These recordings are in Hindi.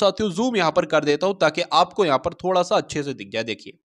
साथियों जूम यहां पर कर देता हूं ताकि आपको यहां पर थोड़ा सा अच्छे से दिख जाए देखिए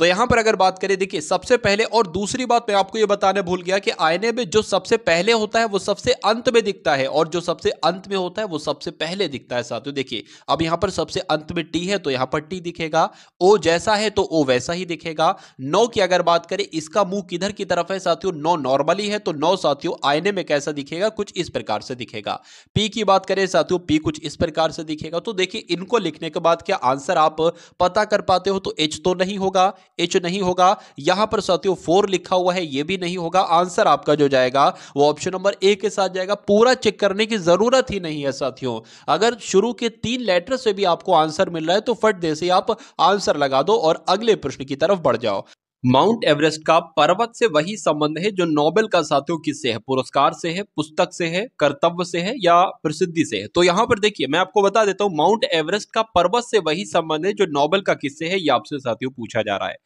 तो यहां पर अगर बात करें देखिए सबसे पहले और दूसरी बात मैं आपको ये बताने भूल गया कि आईने में जो सबसे पहले होता है वो सबसे अंत में दिखता है और जो सबसे अंत में होता है वो सबसे पहले दिखता है साथियों देखिए अब यहां पर सबसे अंत में टी है तो यहां पर टी दिखेगा ओ जैसा है तो ओ वैसा ही दिखेगा नौ की अगर बात करें इसका मुंह किधर की तरफ है साथियों नौ नॉर्मली है तो नौ साथियों आईने में कैसा दिखेगा कुछ इस प्रकार से दिखेगा पी की बात करें साथियों पी कुछ इस प्रकार से दिखेगा तो देखिए इनको लिखने के बाद क्या आंसर आप पता कर पाते हो तो एच तो नहीं होगा एच नहीं होगा यहां पर साथियों फोर लिखा हुआ है ये भी नहीं होगा आंसर आपका जो जाएगा वो ऑप्शन नंबर ए के साथ जाएगा पूरा चेक करने की जरूरत ही नहीं है साथियों अगर शुरू के तीन लेटर से भी आपको आंसर मिल रहा है तो फट दे से आप आंसर लगा दो और अगले प्रश्न की तरफ बढ़ जाओ माउंट एवरेस्ट का पर्वत से वही संबंध है जो नोबेल का साथियों किससे है पुरस्कार से है पुस्तक से है कर्तव्य से है या प्रसिद्धि से है तो यहां पर देखिए मैं आपको बता देता हूं माउंट एवरेस्ट का पर्वत से वही संबंध है जो नोबेल का किससे है ये आपसे साथियों पूछा जा रहा है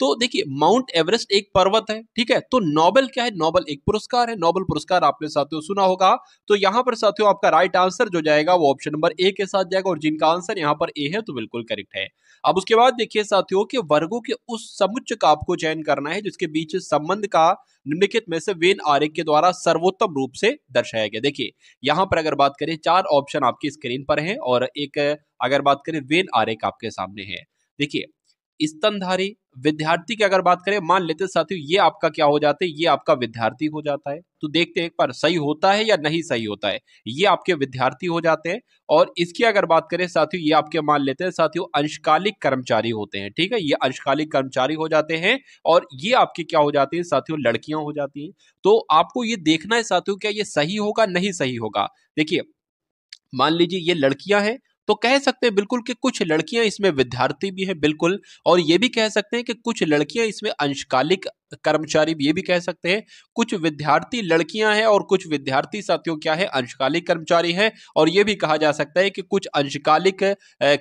तो देखिए माउंट एवरेस्ट एक पर्वत है ठीक है तो नोबेल क्या है नोबेल एक पुरस्कार है नोबेल पुरस्कार आपने साथियों सुना होगा तो यहां पर साथियों आपका राइट आंसर जो जाएगा वो ऑप्शन नंबर ए के साथ जाएगा और जिनका आंसर यहां पर ए है तो बिल्कुल करेक्ट है अब उसके बाद देखिए साथियों कि वर्गों के उस समुच्च का आपको चयन करना है जिसके बीच संबंध का निम्नलिखित में से वेन आरेख के द्वारा सर्वोत्तम रूप से दर्शाया गया देखिए यहां पर अगर बात करें चार ऑप्शन आपकी स्क्रीन पर है और एक अगर बात करें वेन आरेख आपके सामने है देखिए स्तनधारी विद्यार्थी की अगर बात करें मान लेते साथियों ये आपका क्या हो जाता है ये आपका विद्यार्थी हो जाता है तो देखते हैं एक बार सही होता है या नहीं सही होता है ये आपके विद्यार्थी हो जाते हैं और इसकी अगर बात करें साथियों ये आपके मान लेते हैं साथियों अंशकालिक कर्मचारी होते हैं ठीक है ये अंशकालिक कर्मचारी हो जाते हैं और ये आपके क्या हो जाते हैं साथियों लड़कियां हो जाती हैं तो आपको ये देखना है साथियों क्या ये सही होगा नहीं सही होगा देखिए मान लीजिए ये लड़कियां हैं तो कह सकते हैं बिल्कुल कि कुछ लड़कियां इसमें विद्यार्थी भी हैं बिल्कुल और ये भी कह सकते हैं कि कुछ लड़कियां इसमें अंशकालिक कर्मचारी ये भी कह सकते हैं कुछ विद्यार्थी लड़कियां हैं और कुछ विद्यार्थी साथियों क्या है अंशकालिक कर्मचारी हैं और ये भी कहा जा सकता है कि कुछ अंशकालिक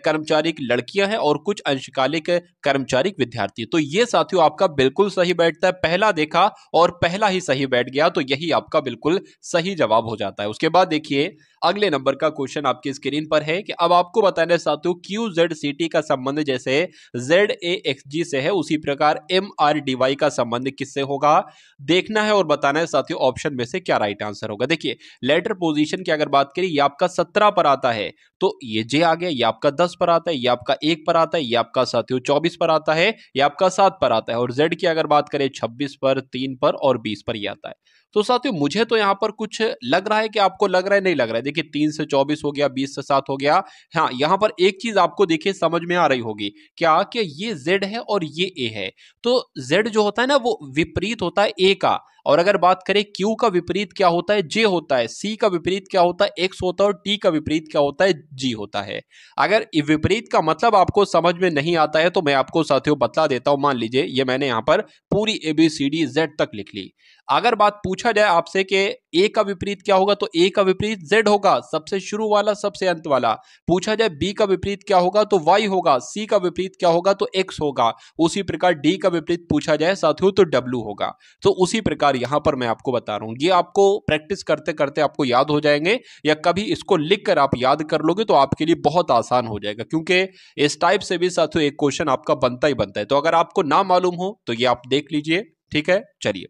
कर्मचारी लड़कियां हैं और कुछ अंशकालिक कर्मचारी विद्यार्थी तो ये साथियों आपका बिल्कुल सही बैठता है पहला देखा और पहला ही सही बैठ गया तो यही आपका बिल्कुल सही जवाब हो जाता है उसके बाद देखिए अगले नंबर का क्वेश्चन आपकी स्क्रीन पर है कि अब आपको बताने साथियों क्यू जेड सी टी का संबंध जैसे जेड ए एक्स जी से है उसी प्रकार एम आर डी वाई का संबंध संबंधित किससे होगा देखना है और बताना है साथियों ऑप्शन में से क्या राइट आंसर होगा देखिए लेटर पोजीशन की अगर बात करें ये आपका सत्रह पर आता है तो ये जे आ गया ये आपका दस पर आता है ये आपका एक पर आता है ये आपका साथियों चौबीस पर आता है ये आपका सात पर आता है और जेड की अगर बात करें छब्बीस पर तीन पर और बीस पर यह आता है तो साथियों मुझे तो यहाँ पर कुछ लग रहा है कि आपको लग रहा है नहीं लग रहा है देखिए तीन से चौबीस हो गया बीस से सात हो गया हाँ यहाँ पर एक चीज आपको देखिए समझ में आ रही होगी क्या कि ये जेड है और ये ए है तो जेड जो होता है ना वो विपरीत होता है ए का और अगर बात करें क्यू का विपरीत क्या होता है जे होता है सी का विपरीत क्या होता है एक्स होता है और टी का विपरीत क्या होता है जी होता है अगर विपरीत का मतलब आपको समझ में नहीं आता है तो मैं आपको साथियों बतला देता हूं मान लीजिए ये मैंने यहां पर पूरी A B C D Z तक लिख ली अगर बात पूछा जाए आपसे कि ए का विपरीत क्या होगा तो ए का विपरीत जेड होगा सबसे शुरू वाला सबसे अंत वाला पूछा जाए बी का विपरीत क्या होगा तो वाई होगा सी का विपरीत क्या होगा तो एक्स होगा उसी प्रकार डी का विपरीत पूछा जाए साथियों तो डब्ल्यू होगा तो उसी प्रकार यहां पर मैं आपको बता रहा हूं ये आपको प्रैक्टिस करते करते आपको याद हो जाएंगे या कभी इसको लिख कर आप याद कर लोगे तो आपके लिए बहुत आसान हो जाएगा क्योंकि इस टाइप से भी साथियों एक क्वेश्चन आपका बनता ही बनता है तो अगर आपको ना मालूम हो तो ये आप देख लीजिए ठीक है चलिए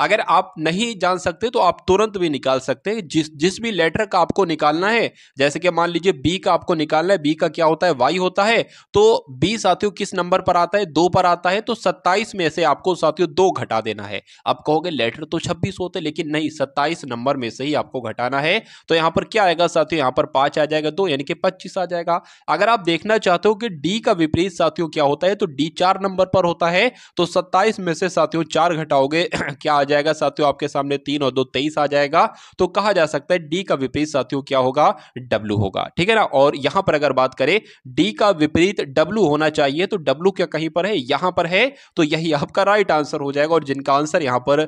अगर आप नहीं जान सकते तो आप तुरंत भी निकाल सकते हैं जिस जिस भी लेटर का आपको निकालना है जैसे कि मान लीजिए बी का आपको निकालना है बी का क्या होता है वाई होता है तो बी साथियों किस नंबर पर आता है दो पर आता है तो सत्ताईस में से आपको साथियों दो घटा देना है आप कहोगे लेटर तो छब्बीस होते लेकिन नहीं सत्ताईस नंबर में से ही आपको घटाना है तो यहाँ पर क्या आएगा साथियों यहाँ पर पांच आ जाएगा दो यानी कि पच्चीस आ जाएगा अगर आप देखना चाहते हो कि डी का विपरीत साथियों क्या होता है तो डी चार नंबर पर होता है तो सत्ताईस में से साथियों चार घटाओगे क्या आ जाएगा साथियों आपके सामने तीन और दो तेईस आ जाएगा तो कहा जा सकता है डी का विपरीत साथियों क्या होगा डब्ल्यू होगा ठीक है ना और यहां पर अगर बात करें डी का विपरीत डब्ल्यू होना चाहिए तो डब्ल्यू क्या कहीं पर है यहां पर है तो यही आपका राइट आंसर हो जाएगा और जिनका आंसर यहां पर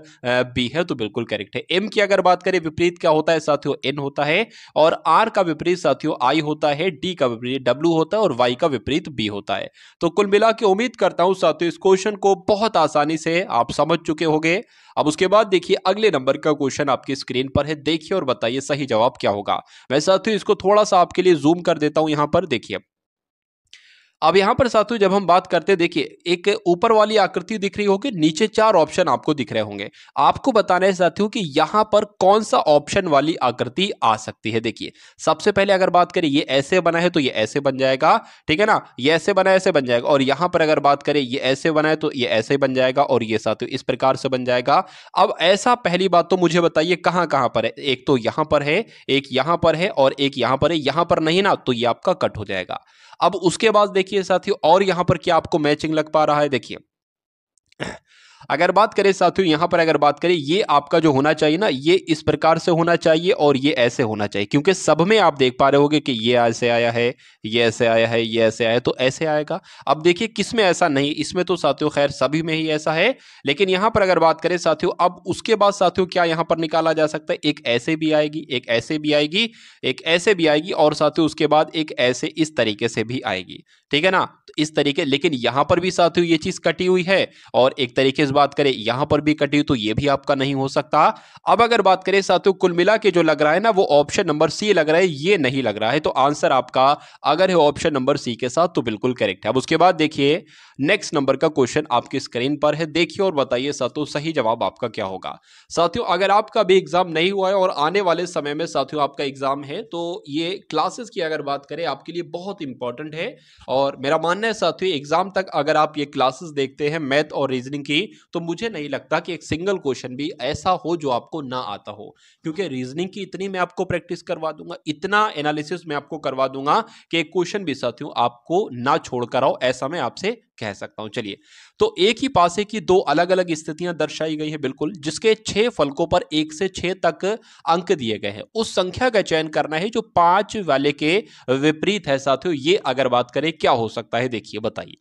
बी है तो बिल्कुल करेक्ट है एम की अगर बात करें विपरीत क्या होता है साथियों एन होता है और आर का विपरीत साथियों आई होता है डी का विपरीत डब्ल्यू होता है और वाई का विपरीत बी होता है तो कुल मिला के उम्मीद करता हूं साथियों इस क्वेश्चन को बहुत आसानी से आप समझ चुके होंगे अब उसके बाद देखिए अगले नंबर का क्वेश्चन आपकी स्क्रीन पर है देखिए और बताइए सही जवाब क्या होगा मैं ही इसको थोड़ा सा आपके लिए जूम कर देता हूं यहां पर देखिए अब यहां पर साथियों जब हम बात करते हैं देखिए एक ऊपर वाली आकृति दिख रही होगी नीचे चार ऑप्शन आपको दिख रहे होंगे आपको बताना है साथियों कि यहां पर कौन सा ऑप्शन वाली आकृति आ सकती है देखिए सबसे पहले अगर बात करें ये ऐसे बना है तो ये ऐसे बन जाएगा ठीक है ना ये ऐसे बना ऐसे बन जाएगा और यहां पर अगर बात करें ये ऐसे बनाए तो ये ऐसे बन जाएगा और ये साथियों इस प्रकार से बन जाएगा अब ऐसा पहली बात तो मुझे बताइए कहां कहां पर है एक तो यहां पर है एक यहां पर है और एक यहां पर है यहां पर नहीं ना तो ये आपका कट हो जाएगा अब उसके बाद देखिए साथियों और यहां पर क्या आपको मैचिंग लग पा रहा है देखिए अगर बात करें साथियों यहाँ पर अगर बात करें ये आपका जो होना चाहिए ना ये इस प्रकार से होना चाहिए और ये ऐसे होना चाहिए क्योंकि सब में आप देख पा रहे होगे कि ये ऐसे आया है ये ऐसे आया है ये ऐसे आया तो ऐसे आएगा अब देखिए किस में ऐसा नहीं इसमें तो साथियों खैर सभी में ही ऐसा है लेकिन यहाँ पर अगर बात करें साथियों अब उसके बाद साथियों क्या यहाँ पर निकाला जा सकता है एक ऐसे भी आएगी एक ऐसे भी आएगी एक ऐसे भी आएगी और साथियों उसके बाद एक ऐसे इस तरीके से भी आएगी ठीक है ना तो इस तरीके लेकिन यहां पर भी साथियों ये चीज़ कटी हुई है और एक तरीके से बात करें यहां पर भी कटी तो ये भी आपका नहीं हो सकता अब अगर बात करें साथियों कुल मिला के जो लग रहा है ना वो ऑप्शन नंबर सी लग रहा है ये नहीं लग रहा है तो आंसर आपका अगर है ऑप्शन नंबर सी के साथ तो बिल्कुल करेक्ट है अब उसके बाद देखिए नेक्स्ट नंबर का क्वेश्चन आपकी स्क्रीन पर है देखिए और बताइए साथियों सही जवाब आपका क्या होगा साथियों अगर आपका भी एग्जाम नहीं हुआ है और आने वाले समय में साथियों आपका एग्जाम है तो ये क्लासेस की अगर बात करें आपके लिए बहुत इंपॉर्टेंट है और मेरा मानना है साथियों एग्जाम तक अगर आप ये क्लासेस देखते हैं मैथ और रीजनिंग की तो मुझे नहीं लगता कि एक सिंगल क्वेश्चन भी ऐसा हो जो आपको ना आता हो क्योंकि रीजनिंग की इतनी मैं आपको प्रैक्टिस करवा दूंगा इतना एनालिसिस मैं आपको करवा दूंगा कि एक क्वेश्चन भी साथियों आपको ना छोड़कर आओ ऐसा मैं आपसे कह सकता हूं चलिए तो एक ही पासे की दो अलग अलग स्थितियां दर्शाई गई हैं बिल्कुल जिसके छह फलकों पर एक से छह तक अंक दिए गए हैं उस संख्या का चयन करना है जो पांच वाले के विपरीत है साथियों ये अगर बात करें क्या हो सकता है देखिए बताइए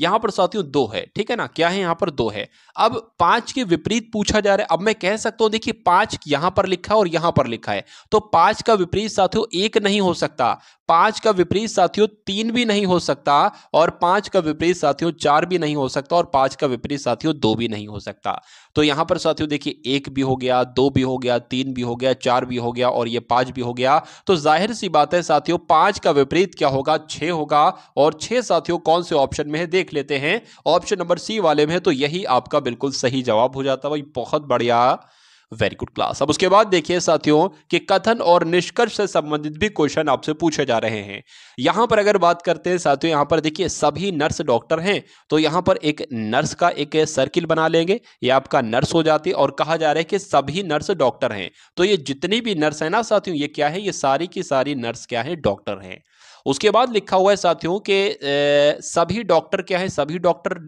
यहां पर साथियों दो है ठीक है ना क्या है यहां पर दो है अब पांच के विपरीत पूछा जा रहा है अब मैं कह सकता हूं देखिए पांच यहां पर लिखा है और यहां पर लिखा है तो पांच का विपरीत साथियों एक नहीं हो सकता पांच का विपरीत साथियों तीन भी नहीं हो सकता और पांच का विपरीत साथियों चार भी नहीं हो सकता और पांच का विपरीत साथियों दो भी नहीं हो सकता तो यहां पर साथियों देखिए एक भी हो गया दो भी हो गया तीन भी हो गया चार भी हो गया और ये पांच भी हो गया तो जाहिर सी बात है साथियों पांच का विपरीत क्या होगा छः होगा और छह साथियों कौन से ऑप्शन में है देख लेते हैं ऑप्शन नंबर सी वाले में तो यही आपका बिल्कुल सही जवाब हो जाता है भाई बहुत बढ़िया वेरी गुड क्लास अब उसके बाद देखिए साथियों कि कथन और निष्कर्ष से संबंधित भी क्वेश्चन आपसे पूछे जा रहे हैं यहां पर अगर बात करते हैं साथियों यहां पर देखिए सभी नर्स डॉक्टर हैं तो यहां पर एक नर्स का एक सर्किल बना लेंगे ये आपका नर्स हो जाती है और कहा जा रहा है कि सभी नर्स डॉक्टर हैं तो ये जितनी भी नर्स है ना साथियों ये क्या है ये सारी की सारी नर्स क्या है डॉक्टर हैं उसके बाद लिखा हुआ है साथियों के सभी डॉक्टर क्या है सभी डॉक्टर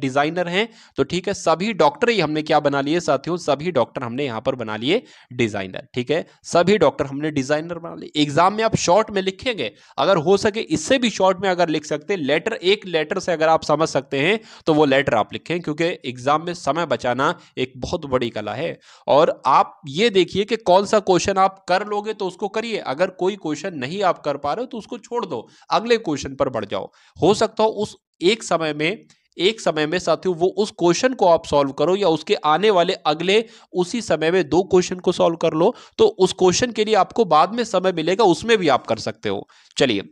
डिजाइनर हैं तो ठीक है सभी डॉक्टर ही हमने क्या बना लिए साथियों सभी डॉक्टर हमने यहां पर बना लिए डिजाइनर ठीक है सभी डॉक्टर हमने डिजाइनर बना लिए एग्जाम में आप शॉर्ट में लिखेंगे अगर हो सके इससे भी शॉर्ट में अगर लिख सकते लेटर एक लेटर से अगर आप समझ सकते हैं तो वो लेटर आप लिखें क्योंकि एग्जाम में समय बचाना एक बहुत बड़ी कला है और आप ये देखिए कि कौन सा क्वेश्चन आप कर लोगे तो उसको करिए अगर कोई क्वेश्चन नहीं आप कर पा रहे हो तो उसको छोड़ छोड़ दो अगले क्वेश्चन पर बढ़ जाओ हो सकता हो उस एक समय में एक समय में साथियों वो उस क्वेश्चन को आप सॉल्व करो या उसके आने वाले अगले उसी समय में दो क्वेश्चन को सॉल्व कर लो तो उस क्वेश्चन के लिए आपको बाद में समय मिलेगा उसमें भी आप कर सकते हो चलिए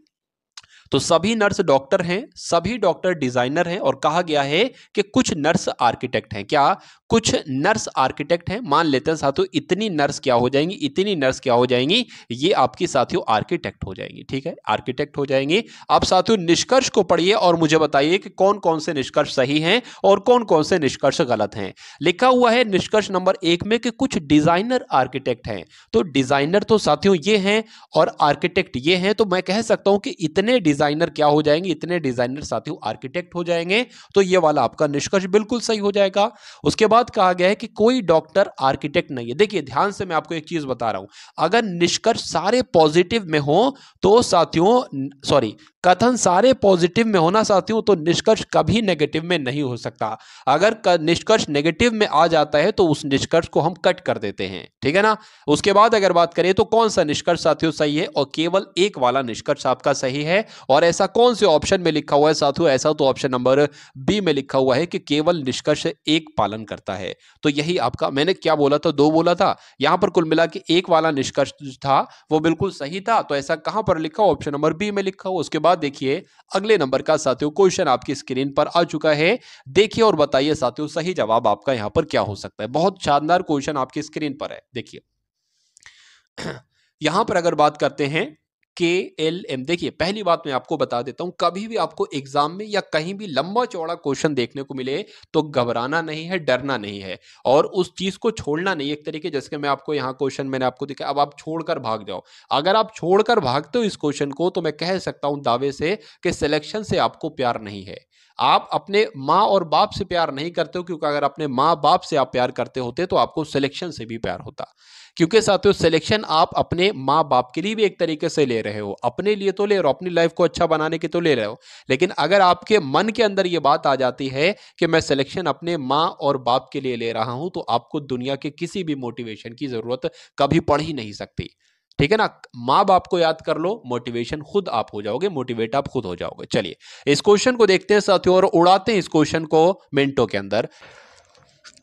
तो सभी नर्स डॉक्टर हैं सभी डॉक्टर डिजाइनर हैं और कहा गया है कि कुछ नर्स आर्किटेक्ट हैं क्या कुछ नर्स आर्किटेक्ट हैं मान लेते हैं साथियों इतनी नर्स क्या हो जाएंगी इतनी नर्स क्या हो जाएंगी ये आपकी साथियों आर्किटेक्ट हो जाएंगी ठीक है आर्किटेक्ट हो जाएंगी आप साथियों निष्कर्ष को पढ़िए और मुझे बताइए कि कौन कौन से निष्कर्ष सही हैं और कौन कौन से निष्कर्ष गलत हैं लिखा हुआ है निष्कर्ष नंबर एक में कि कुछ डिजाइनर आर्किटेक्ट हैं तो डिजाइनर तो साथियों ये हैं और आर्किटेक्ट ये हैं तो मैं कह सकता हूं कि इतने डिजाइनर क्या हो जाएंगे इतने डिजाइनर साथियों आर्किटेक्ट हो जाएंगे तो ये वाला आपका निष्कर्ष बिल्कुल सही हो जाएगा उसके बाद कहा गया है कि कोई डॉक्टर आर्किटेक्ट नहीं है देखिए ध्यान से मैं आपको एक चीज बता रहा हूं अगर निष्कर्ष सारे पॉजिटिव में हो तो साथियों सॉरी कथन सारे पॉजिटिव में होना साथियों तो निष्कर्ष कभी नेगेटिव में नहीं हो सकता अगर निष्कर्ष नेगेटिव में आ जाता है तो उस निष्कर्ष को हम कट कर देते हैं ठीक है ना उसके बाद अगर बात करें तो कौन सा निष्कर्ष साथियों सही है और केवल एक वाला निष्कर्ष आपका सही है और ऐसा कौन से ऑप्शन में लिखा हुआ है साथियों ऐसा तो ऑप्शन नंबर बी में लिखा हुआ है कि केवल निष्कर्ष एक पालन करता है तो यही आपका मैंने क्या बोला था दो बोला था यहां पर कुल मिला के एक वाला निष्कर्ष था वो बिल्कुल सही था तो ऐसा कहां पर लिखा ऑप्शन नंबर बी में लिखा हुआ उसके बाद बाद देखिए अगले नंबर का साथियों क्वेश्चन आपकी स्क्रीन पर आ चुका है देखिए और बताइए साथियों सही जवाब आपका यहां पर क्या हो सकता है बहुत शानदार क्वेश्चन आपकी स्क्रीन पर है देखिए यहां पर अगर बात करते हैं के एल एम देखिए पहली बात मैं आपको बता देता हूं कभी भी आपको एग्जाम में या कहीं भी लंबा चौड़ा क्वेश्चन देखने को मिले तो घबराना नहीं है डरना नहीं है और उस चीज को छोड़ना नहीं एक तरीके जैसे मैं आपको यहाँ क्वेश्चन मैंने आपको देखा अब आप छोड़कर भाग जाओ अगर आप छोड़कर भागते हो इस क्वेश्चन को तो मैं कह सकता हूं दावे से कि सिलेक्शन से आपको प्यार नहीं है आप अपने माँ और बाप से प्यार नहीं करते हो क्योंकि अगर अपने माँ बाप से आप प्यार करते होते तो आपको सिलेक्शन से भी प्यार होता क्योंकि साथियों सिलेक्शन आप अपने माँ बाप के लिए भी एक तरीके से ले रहे हो अपने लिए तो ले रहे हो अपनी लाइफ को अच्छा बनाने के तो ले रहे हो लेकिन अगर आपके मन के अंदर ये बात आ जाती है कि मैं सिलेक्शन अपने माँ और बाप के लिए ले रहा हूं तो आपको दुनिया के किसी भी मोटिवेशन की जरूरत कभी पड़ ही नहीं सकती ठीक है ना माँ बाप को याद कर लो मोटिवेशन खुद आप हो जाओगे मोटिवेट आप खुद हो जाओगे चलिए इस क्वेश्चन को देखते हैं साथियों और उड़ाते हैं इस क्वेश्चन को मिनटों के अंदर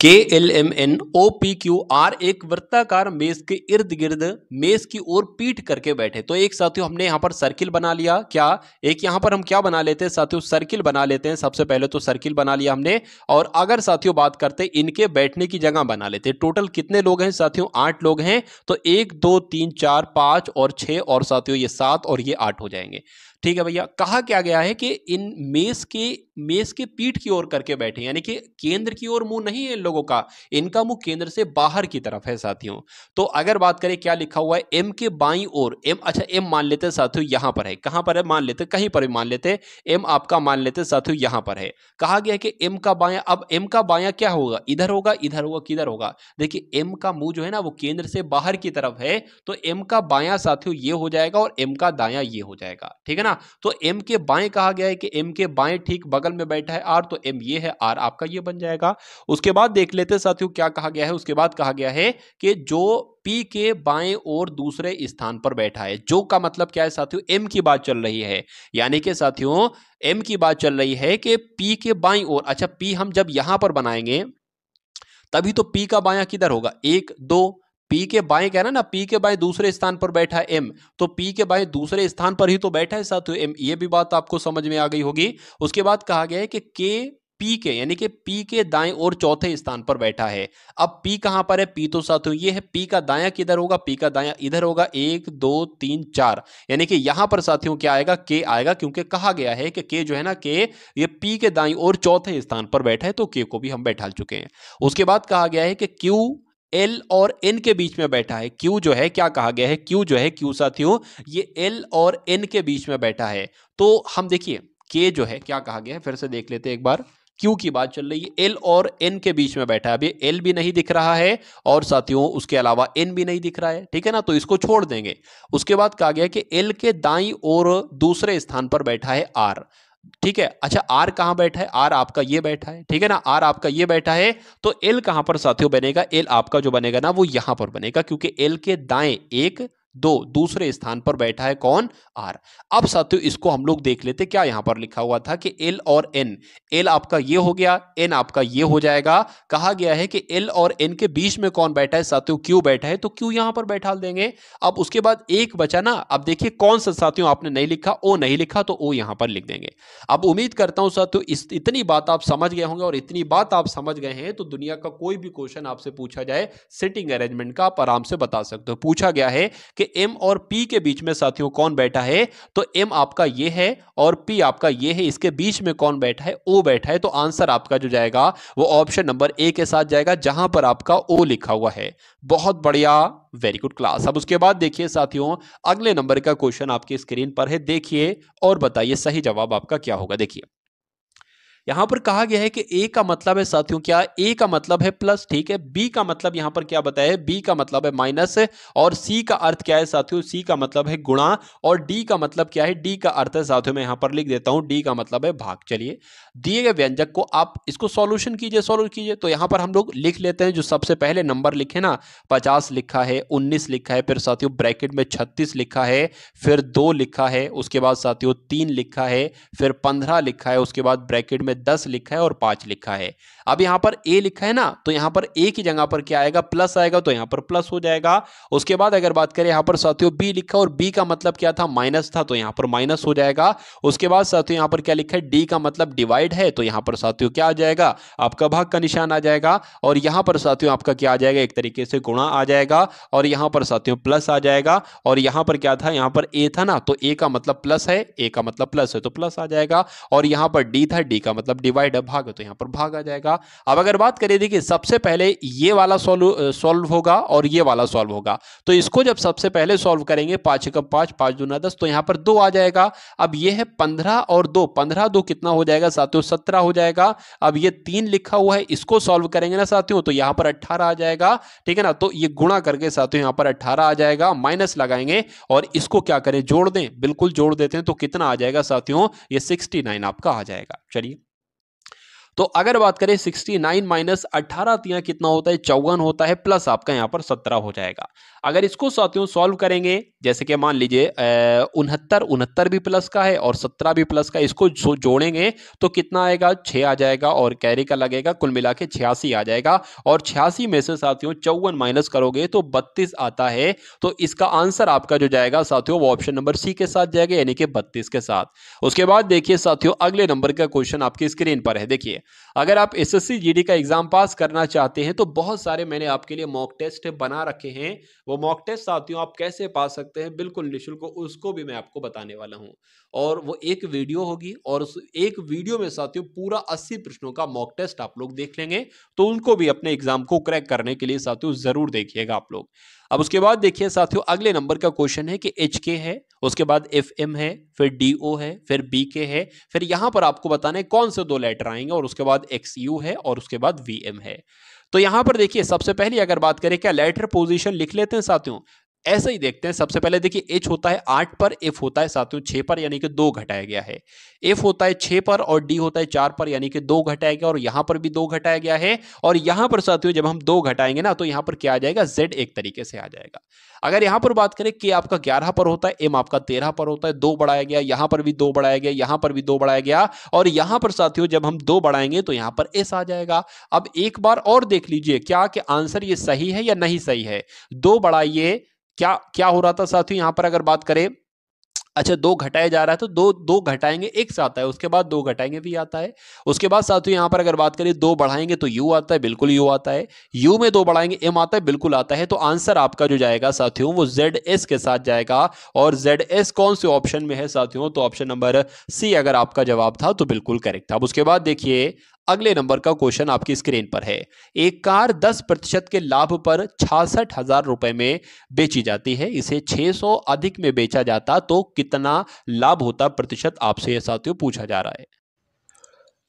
K L M N O P Q R एक वृत्ताकार मेज के इर्द गिर्द मेज की ओर पीट करके बैठे तो एक साथियों हमने यहाँ पर सर्किल बना लिया क्या एक यहाँ पर हम क्या बना लेते हैं साथियों सर्किल बना लेते हैं सबसे पहले तो सर्किल बना लिया हमने और अगर साथियों बात करते इनके बैठने की जगह बना लेते टोटल कितने लोग हैं साथियों आठ लोग हैं तो एक दो तीन चार पाँच और छः और साथियों ये सात और ये आठ हो जाएंगे ठीक है भैया कहा क्या गया है कि इन मेष के मेष के पीठ की ओर करके बैठे यानी कि केंद्र की ओर मुंह नहीं है इन लोगों का इनका मुंह केंद्र से बाहर की तरफ है साथियों तो अगर बात करें क्या लिखा हुआ है एम के बाई और एम अच्छा एम मान लेते साथियों यहां पर है कहां पर है मान लेते कहीं पर भी मान लेते एम आपका मान लेते साथियों यहां पर है कहा गया कि एम का बाया अब एम का बाया क्या होगा इधर होगा इधर होगा किधर होगा देखिए एम का मुंह जो है ना वो केंद्र से बाहर की तरफ है तो एम का बाया साथियों ये हो जाएगा और एम का दाया ये हो जाएगा ठीक है ना ना तो एम के बाएं कहा गया है कि एम के बाएं ठीक बगल में बैठा है आर तो एम ये है आर आपका ये बन जाएगा उसके बाद देख लेते साथियों क्या कहा गया है उसके बाद कहा गया है कि जो पी के बाएं और दूसरे स्थान पर बैठा है जो का मतलब क्या है साथियों एम की बात चल रही है यानी कि साथियों एम की बात चल रही है कि पी के बाई और अच्छा पी हम जब यहां पर बनाएंगे तभी तो पी का बाया किधर होगा एक दो पी के बाएं कहना ना पी के बाएं दूसरे स्थान पर बैठा है एम तो पी के बाएं दूसरे स्थान पर ही तो बैठा है साथ एम ये भी बात आपको समझ में आ गई होगी उसके बाद कहा गया है कि के पी के यानी कि पी के दाएं और चौथे स्थान पर बैठा है अब पी कहां पर है पी तो साथियों ये है पी का दाया किधर होगा पी का दाया इधर होगा एक दो तीन चार यानी कि यहां पर साथियों क्या आएगा के आएगा क्योंकि कहा गया है कि के जो है ना के ये पी के दाई और चौथे स्थान पर बैठा है तो के को भी हम बैठा चुके हैं उसके बाद कहा गया है कि क्यू एल और एन के बीच में बैठा है क्यू जो है क्या कहा गया है क्यू जो है क्यू साथियों ये एल और एन के बीच में बैठा है तो हम देखिए के जो है क्या कहा गया है फिर से देख लेते हैं एक बार क्यू की बात चल रही है एल और एन के बीच में बैठा है अभी एल भी नहीं दिख रहा है और साथियों उसके अलावा एन भी नहीं दिख रहा है ठीक है ना तो इसको छोड़ देंगे उसके बाद कहा गया कि एल के दाई और दूसरे स्थान पर बैठा है आर ठीक है अच्छा आर कहां बैठा है आर आपका ये बैठा है ठीक है ना आर आपका ये बैठा है तो एल कहां पर साथियों बनेगा एल आपका जो बनेगा ना वो यहां पर बनेगा क्योंकि एल के दाएं एक दो दूसरे स्थान पर बैठा है कौन आर अब साथियों इसको हम लोग देख लेते क्या यहां पर लिखा हुआ था कि एल और एन एल आपका ये हो गया एन आपका ये हो जाएगा कहा गया है कि एल और एन के बीच में कौन बैठा है साथियों क्यू बैठा है तो क्यू यहां पर बैठा देंगे अब उसके बाद एक बचा ना अब देखिए कौन सा साथियों आपने नहीं लिखा ओ नहीं लिखा तो ओ यहां पर लिख देंगे अब उम्मीद करता हूं साथियों इतनी बात आप समझ गए होंगे और इतनी बात आप समझ गए हैं तो दुनिया का कोई भी क्वेश्चन आपसे पूछा जाए सिटिंग अरेंजमेंट का आप आराम से बता सकते हो पूछा गया है कि कि एम और पी के बीच में साथियों कौन बैठा है तो एम आपका ये है और पी आपका ये है इसके बीच में कौन बैठा है ओ बैठा है तो आंसर आपका जो जाएगा वो ऑप्शन नंबर ए के साथ जाएगा जहां पर आपका ओ लिखा हुआ है बहुत बढ़िया वेरी गुड क्लास अब उसके बाद देखिए साथियों अगले नंबर का क्वेश्चन आपकी स्क्रीन पर है देखिए और बताइए सही जवाब आपका क्या होगा देखिए यहां पर कहा गया है कि ए का मतलब है साथियों क्या ए का मतलब है प्लस ठीक है बी का मतलब यहां पर क्या बताया है बी का मतलब है माइनस और सी का अर्थ क्या है साथियों सी का मतलब है गुणा और डी का मतलब क्या है डी का अर्थ है साथियों मैं यहां पर लिख देता हूं डी का मतलब है भाग चलिए दिए गए व्यंजक को आप इसको सोल्यूशन कीजिए सोल्व कीजिए तो यहां पर हम लोग लिख लेते हैं जो सबसे पहले नंबर लिखे ना पचास लिखा है उन्नीस लिखा है फिर साथियों ब्रैकेट में छत्तीस लिखा है फिर दो लिखा है उसके बाद साथियों तीन लिखा है फिर पंद्रह लिखा है उसके बाद ब्रैकेट में पे दस लिखा है और पांच लिखा है अब यहां पर ए लिखा है ना तो यहां पर ए की जगह पर क्या आएगा प्लस आएगा तो यहां पर प्लस हो जाएगा उसके बाद अगर बात करें यहां पर साथियों बी लिखा और बी का मतलब क्या था माइनस था तो यहां पर माइनस हो जाएगा उसके बाद साथियों यहां पर क्या लिखा है डी का मतलब डिवाइड है तो यहां पर साथियों क्या आ जाएगा आपका भाग का निशान आ जाएगा और यहां पर साथियों आपका क्या आ जाएगा एक तरीके से गुणा आ जाएगा और यहां पर साथियों प्लस आ जाएगा और यहां पर क्या था यहां पर ए था ना तो ए का मतलब प्लस है ए का मतलब प्लस है तो प्लस आ जाएगा और यहां पर डी था डी का मतलब डिवाइड भाग तो यहाँ पर भाग आ जाएगा अब अगर बात करें देखिए सबसे पहले ये वाला सॉल्व सॉल्व होगा और ये वाला सॉल्व होगा तो इसको जब सबसे पहले सॉल्व करेंगे पाँच एकम पाँच पाँच दूना दस तो यहाँ पर दो आ जाएगा अब ये है पंद्रह और दो पंद्रह दो कितना हो जाएगा साथियों सत्रह हो जाएगा अब ये तीन लिखा हुआ है इसको सॉल्व करेंगे ना साथियों तो यहाँ पर अट्ठारह आ जाएगा ठीक है ना तो ये गुणा करके साथियों यहाँ पर अट्ठारह आ जाएगा माइनस लगाएंगे और इसको क्या करें जोड़ दें बिल्कुल जोड़ देते हैं तो कितना आ जाएगा साथियों ये सिक्सटी नाइन आपका आ जाएगा चलिए तो अगर बात करें सिक्सटी नाइन माइनस अठारह तिया कितना होता है चौवन होता है प्लस आपका यहाँ पर सत्रह हो जाएगा अगर इसको साथियों सॉल्व करेंगे जैसे कि मान लीजिए उनहत्तर उनहत्तर भी प्लस का है और सत्रह भी प्लस का इसको जोड़ेंगे तो कितना आएगा छः आ जाएगा और कैरी का लगेगा कुल मिला के छियासी आ जाएगा और छियासी में से साथियों चौवन माइनस करोगे तो बत्तीस आता है तो इसका आंसर आपका जो जाएगा साथियों वो ऑप्शन नंबर सी के साथ जाएगा यानी कि बत्तीस के साथ उसके बाद देखिए साथियों अगले नंबर का क्वेश्चन आपकी स्क्रीन पर है देखिए अगर आप एसएससी जीडी का एग्जाम पास करना चाहते हैं तो बहुत सारे मैंने आपके लिए मॉक टेस्ट बना रखे हैं वो मॉक टेस्ट साथियों आप कैसे पा सकते हैं बिल्कुल निःशुल्क उसको भी मैं आपको बताने वाला हूँ और वो एक वीडियो होगी और उस एक वीडियो में साथियों पूरा अस्सी प्रश्नों का मॉक टेस्ट आप लोग देख लेंगे तो उनको भी अपने एग्जाम को क्रैक करने के लिए साथियों जरूर देखिएगा आप लोग अब उसके बाद देखिए साथियों अगले नंबर का क्वेश्चन है कि एच के है उसके बाद एफ एम है फिर डी ओ है फिर बी के है फिर यहां पर आपको बताने कौन से दो लेटर आएंगे और उसके बाद एक्स यू है और उसके बाद वी एम है तो यहां पर देखिए सबसे पहले अगर बात करें क्या लेटर पोजीशन लिख लेते हैं साथियों ऐसे ही देखते हैं सबसे पहले देखिए एच होता है आठ पर एफ होता है साथियों छः पर यानी कि दो घटाया गया है एफ होता है छः पर और डी होता है चार पर यानी कि दो घटाया गया और यहाँ पर भी दो घटाया गया है और यहाँ पर साथियों जब हम दो घटाएंगे ना तो यहाँ पर क्या आ जाएगा जेड एक तरीके से आ जाएगा अगर यहाँ पर बात करें के आपका ग्यारह पर होता है एम आपका तेरह पर होता है दो बढ़ाया गया यहाँ पर भी दो बढ़ाया गया यहाँ पर भी दो बढ़ाया गया और यहाँ पर साथियों जब हम दो बढ़ाएंगे तो यहाँ पर एस आ जाएगा अब एक बार और देख लीजिए क्या कि आंसर ये सही है या नहीं सही है दो बढ़ाइए क्या क्या हो रहा था साथियों यहाँ पर अगर बात करें अच्छा दो घटाया जा रहा है तो दो दो घटाएंगे से आता है उसके बाद दो घटाएंगे भी आता है उसके बाद साथियों यहाँ पर अगर बात करें दो बढ़ाएंगे तो यू आता है बिल्कुल यू आता है यू में दो बढ़ाएंगे एम आता है बिल्कुल आता है तो आंसर आपका जो जाएगा साथियों वो जेड एस के साथ जाएगा और जेड एस कौन से ऑप्शन में है साथियों तो ऑप्शन नंबर सी अगर आपका जवाब था तो बिल्कुल करेक्ट था अब उसके बाद देखिए अगले नंबर का क्वेश्चन आपकी स्क्रीन पर है एक कार 10 प्रतिशत के लाभ पर छियासठ हजार रुपए में बेची जाती है इसे 600 अधिक में बेचा जाता तो कितना लाभ होता प्रतिशत आपसे यह साथियों पूछा जा रहा है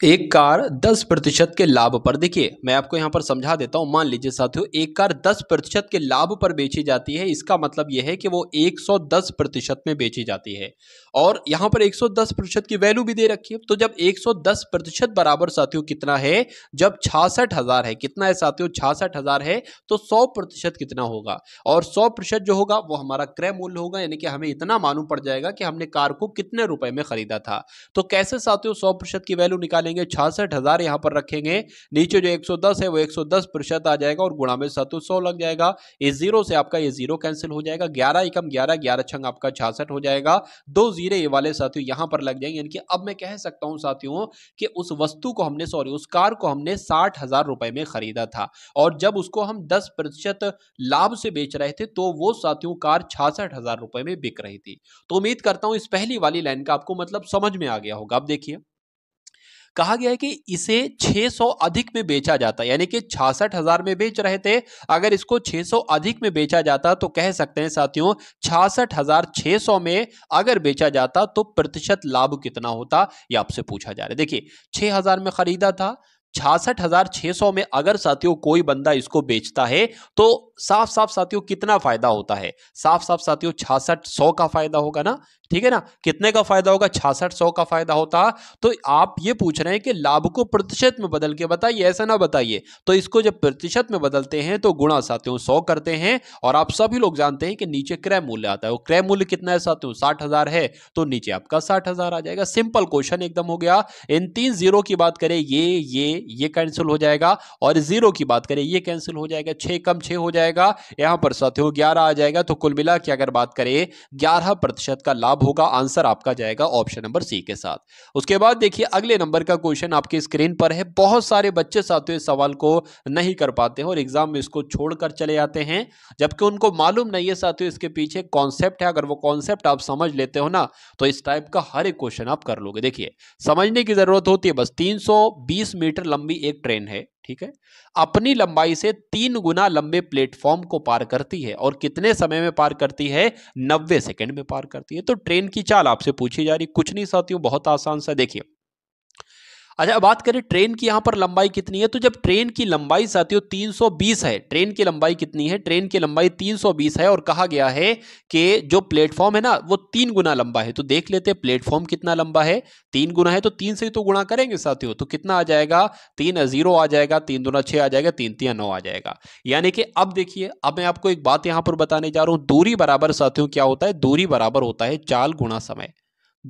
एक कार 10 प्रतिशत के लाभ पर देखिए मैं आपको यहाँ पर समझा देता हूँ मान लीजिए साथियों एक कार 10 प्रतिशत के लाभ पर बेची जाती है इसका मतलब यह है कि वो 110 प्रतिशत में बेची जाती है और यहाँ पर 110 प्रतिशत की वैल्यू भी दे रखी है तो जब 110 प्रतिशत बराबर साथियों कितना है जब छासठ हज़ार है कितना है साथियों छासठ हज़ार है तो सौ प्रतिशत कितना होगा और सौ प्रतिशत जो होगा वो हमारा क्रय मूल्य होगा यानी कि हमें इतना मालूम पड़ जाएगा कि हमने कार को कितने रुपए में खरीदा था तो कैसे साथियों सौ प्रतिशत की वैल्यू निकाल लेंगे छियासठ हज़ार यहाँ पर रखेंगे नीचे जो 110 है वो 110 प्रतिशत आ जाएगा और गुणा में सौ लग जाएगा इस जीरो से आपका ये जीरो कैंसिल हो जाएगा ग्यारह एकम ग्यारह ग्यारह छंग आपका छियासठ हो जाएगा दो जीरे ये वाले साथियों यहाँ पर लग जाएंगे यानी कि अब मैं कह सकता हूँ साथियों कि उस वस्तु को हमने सॉरी उस कार को हमने साठ हज़ार रुपये में खरीदा था और जब उसको हम दस प्रतिशत लाभ से बेच रहे थे तो वो साथियों कार छियासठ हज़ार रुपये में बिक रही थी तो उम्मीद करता हूँ इस पहली वाली लाइन का आपको मतलब समझ में आ गया होगा अब देखिए कहा गया है कि इसे 600 अधिक में बेचा जाता यानी कि छियासठ हजार में बेच रहे थे अगर इसको 600 अधिक में बेचा जाता तो कह सकते हैं साथियों छियासठ हजार छह सौ में अगर बेचा जाता तो प्रतिशत लाभ कितना होता यह आपसे पूछा जा रहा है देखिए छह हजार में खरीदा था छियासठ हजार छह सौ में अगर साथियों कोई बंदा इसको बेचता है तो साफ साफ साथियों कितना फायदा होता है साफ साफ साथियों छियासठ सौ का फायदा होगा ना ठीक है ना कितने का फायदा होगा छियासठ सौ का फायदा होता तो आप ये पूछ रहे हैं कि लाभ को प्रतिशत में बदल के बताइए ऐसा ना बताइए तो इसको जब प्रतिशत में बदलते हैं तो गुणा साथियों सौ करते हैं और आप सभी लोग जानते हैं कि नीचे क्रय मूल्य आता है क्रय मूल्य कितना है साथियों साठ हजार है तो नीचे आपका साठ हजार आ जाएगा सिंपल क्वेश्चन एकदम हो गया इन तीन जीरो की बात करें ये ये ये कैंसिल हो जाएगा और जीरो की बात करें ये कैंसिल हो जाएगा छः कम छः हो जाएगा यहाँ पर साथियों ग्यारह आ जाएगा तो कुल मिला की अगर बात करें ग्यारह प्रतिशत का लाभ होगा आंसर आपका जाएगा ऑप्शन नंबर सी के साथ उसके बाद देखिए अगले नंबर का क्वेश्चन आपके स्क्रीन पर है बहुत सारे बच्चे साथियों इस सवाल को नहीं कर पाते हैं और एग्जाम में इसको छोड़कर चले जाते हैं जबकि उनको मालूम नहीं है साथियों इसके पीछे कॉन्सेप्ट है अगर वो कॉन्सेप्ट आप समझ लेते हो ना तो इस टाइप का हर एक क्वेश्चन आप कर लोगे देखिए समझने की जरूरत होती है बस तीन मीटर लंबी एक ट्रेन है ठीक है अपनी लंबाई से तीन गुना लंबे प्लेटफॉर्म को पार करती है और कितने समय में पार करती है नब्बे सेकेंड में पार करती है तो ट्रेन की चाल आपसे पूछी जा रही कुछ नहीं साथियों बहुत आसान सा देखिए अच्छा बात करें ट्रेन की यहाँ पर लंबाई कितनी है तो जब ट्रेन की लंबाई साथियों 320 है ट्रेन की लंबाई कितनी है ट्रेन की लंबाई 320 है और कहा गया है कि जो प्लेटफॉर्म है ना वो तीन गुना लंबा है तो देख लेते हैं प्लेटफॉर्म कितना लंबा है तीन गुना है तो तीन से ही तो गुणा करेंगे साथियों तो कितना आ जाएगा तीन जीरो आ जाएगा तीन दुना छः आ जाएगा तीन तीन नौ आ जाएगा यानी कि अब देखिए अब मैं आपको एक बात यहाँ पर बताने जा रहा हूँ दूरी बराबर साथियों क्या होता है दूरी बराबर होता है चाल गुणा समय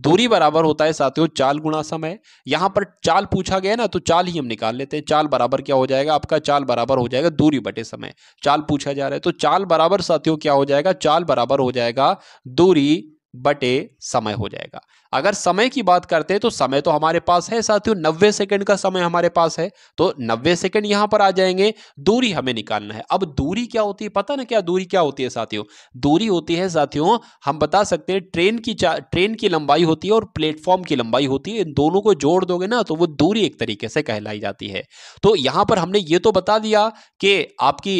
दूरी बराबर होता है साथियों चाल गुणा समय यहां पर चाल पूछा गया ना तो चाल ही हम निकाल लेते हैं चाल बराबर क्या हो जाएगा आपका चाल बराबर हो जाएगा दूरी बटे समय चाल पूछा जा रहा है तो चाल बराबर साथियों क्या हो जाएगा चाल बराबर हो जाएगा दूरी बटे समय हो जाएगा अगर समय की बात करते हैं तो समय तो हमारे पास है साथियों नब्बे सेकेंड का समय हमारे पास है तो नब्बे सेकंड यहां पर आ जाएंगे दूरी हमें निकालना है अब दूरी क्या होती है पता ना क्या दूरी क्या होती है साथियों दूरी होती है साथियों हम बता सकते हैं ट्रेन की ट्रेन की लंबाई होती है और प्लेटफॉर्म की लंबाई होती है इन दोनों को जोड़ दोगे ना तो वो दूरी एक तरीके से कहलाई जाती है तो यहां पर हमने ये तो बता दिया कि आपकी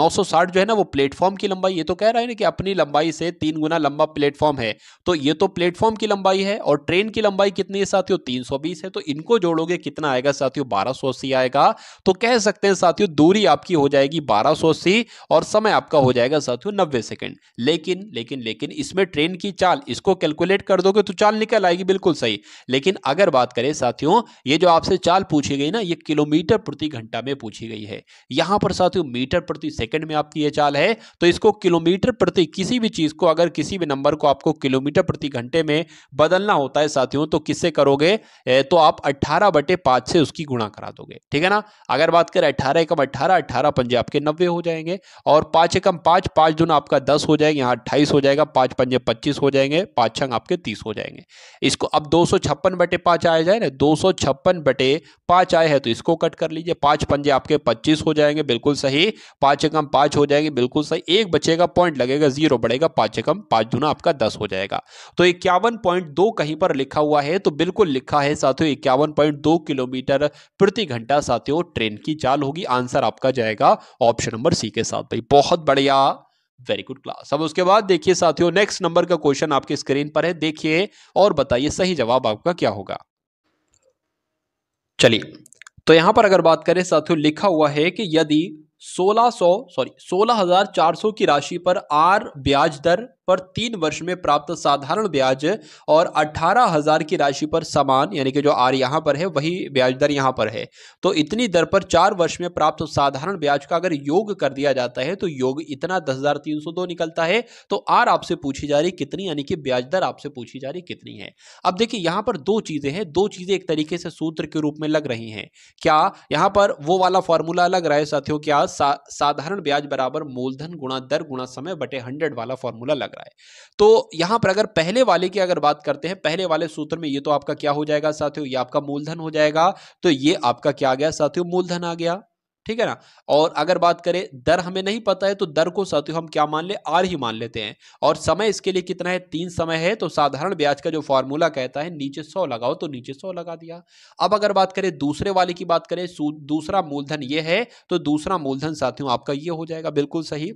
नौ जो है ना वो प्लेटफॉर्म की लंबाई ये तो कह रहा है ना कि अपनी लंबाई से तीन गुना लंबा प्लेटफॉर्म है तो ये तो प्लेटफॉर्म की लंबाई लंबाई है और ट्रेन की लंबाई कितनी है साथियों 320 है तो इनको जोड़ोगे कितना आएगा साथियों 1280 आएगा तो कह सकते हैं साथियों दूरी आपकी हो जाएगी 1280 और समय आपका हो जाएगा साथियों 90 सेकंड लेकिन लेकिन लेकिन इसमें ट्रेन की चाल इसको कैलकुलेट कर दोगे तो चाल निकल आएगी बिल्कुल सही लेकिन अगर बात करें साथियों ये जो आपसे चाल पूछी गई ना ये किलोमीटर प्रति घंटा में पूछी गई है यहां पर साथियों मीटर प्रति सेकंड में आपकी ये चाल है तो इसको किलोमीटर प्रति किसी भी चीज को अगर किसी भी नंबर को आपको किलोमीटर प्रति घंटे में बदलना होता है साथियों तो किससे करोगे तो आप अट्ठारह बटे पांच से उसकी गुणा करा दोगे ठीक है ना अगर बात करें अठारह एकम अट्ठारह अठारह पंजे आपके नब्बे हो जाएंगे और पांच एकम पांच पांच दून आपका दस हो जाएगा यहाँ अट्ठाईस हो जाएगा पांच पंजे पच्चीस हो जाएंगे पांच छंग आपके तीस हो जाएंगे इसको अब दो सौ छप्पन बटे पांच आया जाए ना दो सौ छप्पन बटे पांच आए हैं तो इसको कट कर लीजिए पांच पंजे आपके पच्चीस हो जाएंगे बिल्कुल सही पांच एकम पांच हो जाएंगे बिल्कुल सही एक बचेगा पॉइंट लगेगा जीरो बढ़ेगा पांच एकम पांच दून आपका दस हो जाएगा तो इक्यावन पॉइंट दो कहीं पर लिखा हुआ है तो बिल्कुल लिखा है साथियों इक्यावन पॉइंट दो किलोमीटर प्रति घंटा साथियों ट्रेन की चाल होगी आंसर आपका जाएगा ऑप्शन नंबर सी के साथ भाई बहुत बढ़िया वेरी गुड क्लास अब उसके बाद देखिए साथियों नेक्स्ट नंबर का क्वेश्चन आपके स्क्रीन पर है देखिए और बताइए सही जवाब आपका क्या होगा चलिए तो यहां पर अगर बात करें साथियों लिखा हुआ है कि यदि 1600 सॉरी 16,400 की राशि पर आर ब्याज दर पर तीन वर्ष में प्राप्त साधारण ब्याज और अठारह हजार की राशि पर समान यानी कि जो आर यहां पर है वही ब्याज दर यहां पर है तो इतनी दर पर चार वर्ष में प्राप्त साधारण ब्याज का अगर योग कर दिया जाता है तो योग इतना दस हजार तीन सौ दो निकलता है तो आर आपसे पूछी जा रही कितनी यानी कि ब्याज दर आपसे पूछी जा रही कितनी है अब देखिए यहां पर दो चीज़ें हैं दो चीज़ें एक तरीके से सूत्र के रूप में लग रही है क्या यहां पर वो वाला फॉर्मूला लग रहा है साथियों क्या साधारण ब्याज बराबर मूलधन गुणा दर गुणा समय बटे हंड्रेड वाला फॉर्मूला लग रहा है तो यहां पर अगर पहले वाले की अगर बात करते हैं पहले वाले सूत्र में ये तो आपका क्या हो जाएगा साथियों ये आपका मूलधन हो जाएगा तो ये आपका क्या आ गया साथियों मूलधन आ गया ठीक है ना और अगर बात करें दर हमें नहीं पता है तो दर को साथियों हम क्या मान ले आर ही मान लेते हैं और समय इसके लिए कितना है तीन समय है तो साधारण ब्याज का जो फॉर्मूला कहता है नीचे सौ लगाओ तो नीचे सौ लगा दिया अब अगर बात करें दूसरे वाले की बात करें दूसरा मूलधन ये है तो दूसरा मूलधन साथियों आपका ये हो जाएगा बिल्कुल सही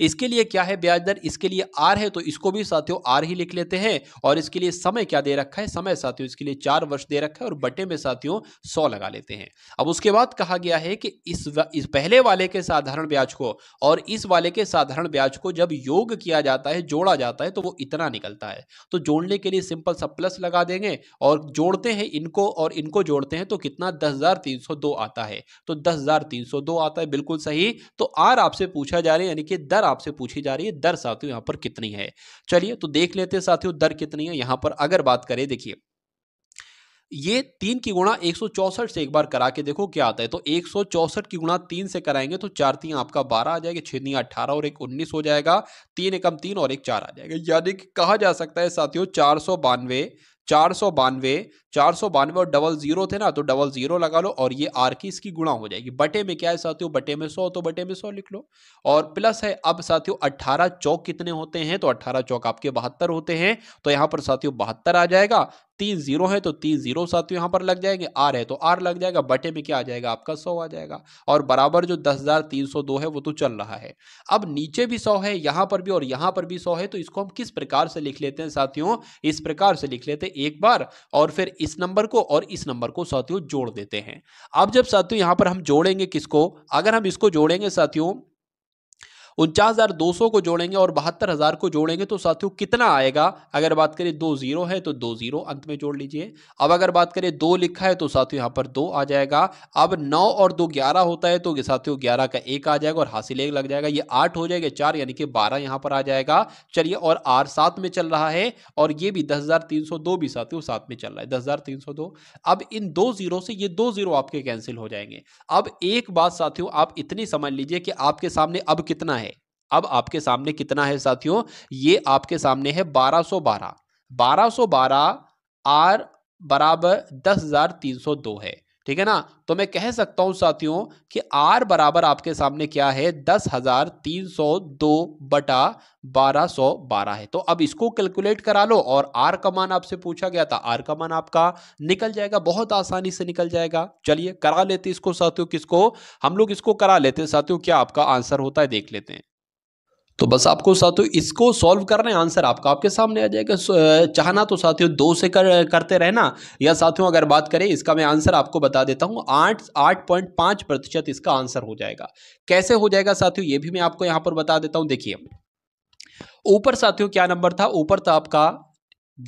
इसके लिए क्या है ब्याज दर इसके लिए आर है तो इसको भी साथियों आर ही लिख लेते हैं और इसके लिए समय क्या दे रखा है समय साथियों इसके लिए चार वर्ष दे रखा है और बटे में साथियों सौ लगा लेते हैं अब उसके बाद कहा गया है कि इस, इस पहले वाले के साधारण ब्याज को और इस वाले के साधारण ब्याज को जब योग किया जाता है जोड़ा जाता है तो वो इतना निकलता है तो जोड़ने के लिए सिंपल सा प्लस लगा देंगे और जोड़ते हैं इनको और इनको जोड़ते हैं तो कितना दस आता है तो दस आता है बिल्कुल सही तो आर आपसे पूछा जा रहा है यानी कि दर दर आपसे पूछी जा रही है दर साथियों यहाँ पर कितनी है चलिए तो देख लेते हैं साथियों दर कितनी है यहाँ पर अगर बात करें देखिए ये तीन की गुणा एक से एक बार करा के देखो क्या आता है तो एक की गुणा तीन से कराएंगे तो चार तीन आपका बारह आ जाएगा छह दिन अठारह और एक उन्नीस हो जाएगा तीन एकम तीन और एक चार आ जाएगा यानी कि कहा जा सकता है साथियों चार सौ बानवे चार सौ बानवे चार सौ बानवे और डबल जीरो थे ना तो डबल जीरो लगा लो और ये आर की इसकी गुणा हो जाएगी बटे में क्या है साथियों बटे में सौ तो बटे में सौ लिख लो और प्लस है अब साथियों अट्ठारह चौक कितने होते हैं तो अट्ठारह चौक आपके बहत्तर होते हैं तो यहाँ पर साथियों बहत्तर आ जाएगा तीन जीरो है तो तीन जीरो साथ यहाँ पर लग जाएंगे आर है तो आर लग जाएगा बटे में क्या आ जाएगा आपका सौ आ जाएगा और बराबर जो दस हज़ार तीन सौ दो है वो तो चल रहा है अब नीचे भी सौ है यहाँ पर भी और यहाँ पर भी सौ है तो इसको हम किस प्रकार से लिख लेते हैं साथियों इस प्रकार से लिख लेते हैं एक बार और फिर इस नंबर को और इस नंबर को साथियों जोड़ देते हैं अब जब साथियों यहाँ पर हम जोड़ेंगे किसको अगर हम इसको जोड़ेंगे साथियों उनचास को जोड़ेंगे और बहत्तर को जोड़ेंगे तो साथियों कितना आएगा अगर बात करें दो जीरो है तो दो जीरो अंत में जोड़ लीजिए अब अगर बात करें दो लिखा है तो साथियों यहां पर दो आ जाएगा अब नौ और दो ग्यारह होता है तो साथियों ग्यारह का एक आ जाएगा और हासिल एक लग जाएगा ये आठ हो जाएगा चार यानी कि बारह यहां पर आ जाएगा चलिए और आर सात में चल रहा है और ये भी दस हजार तीन सौ दो भी साथियों साथ में चल रहा है दस हजार तीन सौ दो अब इन दो जीरो से ये दो जीरो आपके कैंसिल हो जाएंगे अब एक बात साथियों आप इतनी समझ लीजिए कि आपके सामने अब कितना है अब आपके सामने कितना है साथियों ये आपके सामने है 1212 1212 आर बराबर 10,302 है ठीक है ना तो मैं कह सकता हूं साथियों कि आर बराबर आपके सामने क्या है दस हजार तीन सौ दो बटा बारह सौ बारह है तो अब इसको कैलकुलेट करा लो और आर का मान आपसे पूछा गया था आर का मान आपका निकल जाएगा बहुत आसानी से निकल जाएगा चलिए करा लेते इसको साथियों किसको हम लोग इसको करा लेते साथियों क्या आपका आंसर होता है देख लेते हैं तो बस आपको साथियों इसको सॉल्व करने आंसर आपका आपके सामने आ जाएगा चाहना तो साथियों दो से कर करते रहना या साथियों अगर बात करें इसका मैं आंसर आपको बता देता हूं आठ आठ पॉइंट पाँच प्रतिशत इसका आंसर हो जाएगा कैसे हो जाएगा साथियों ये भी मैं आपको यहां पर बता देता हूं देखिए ऊपर साथियों क्या नंबर था ऊपर था आपका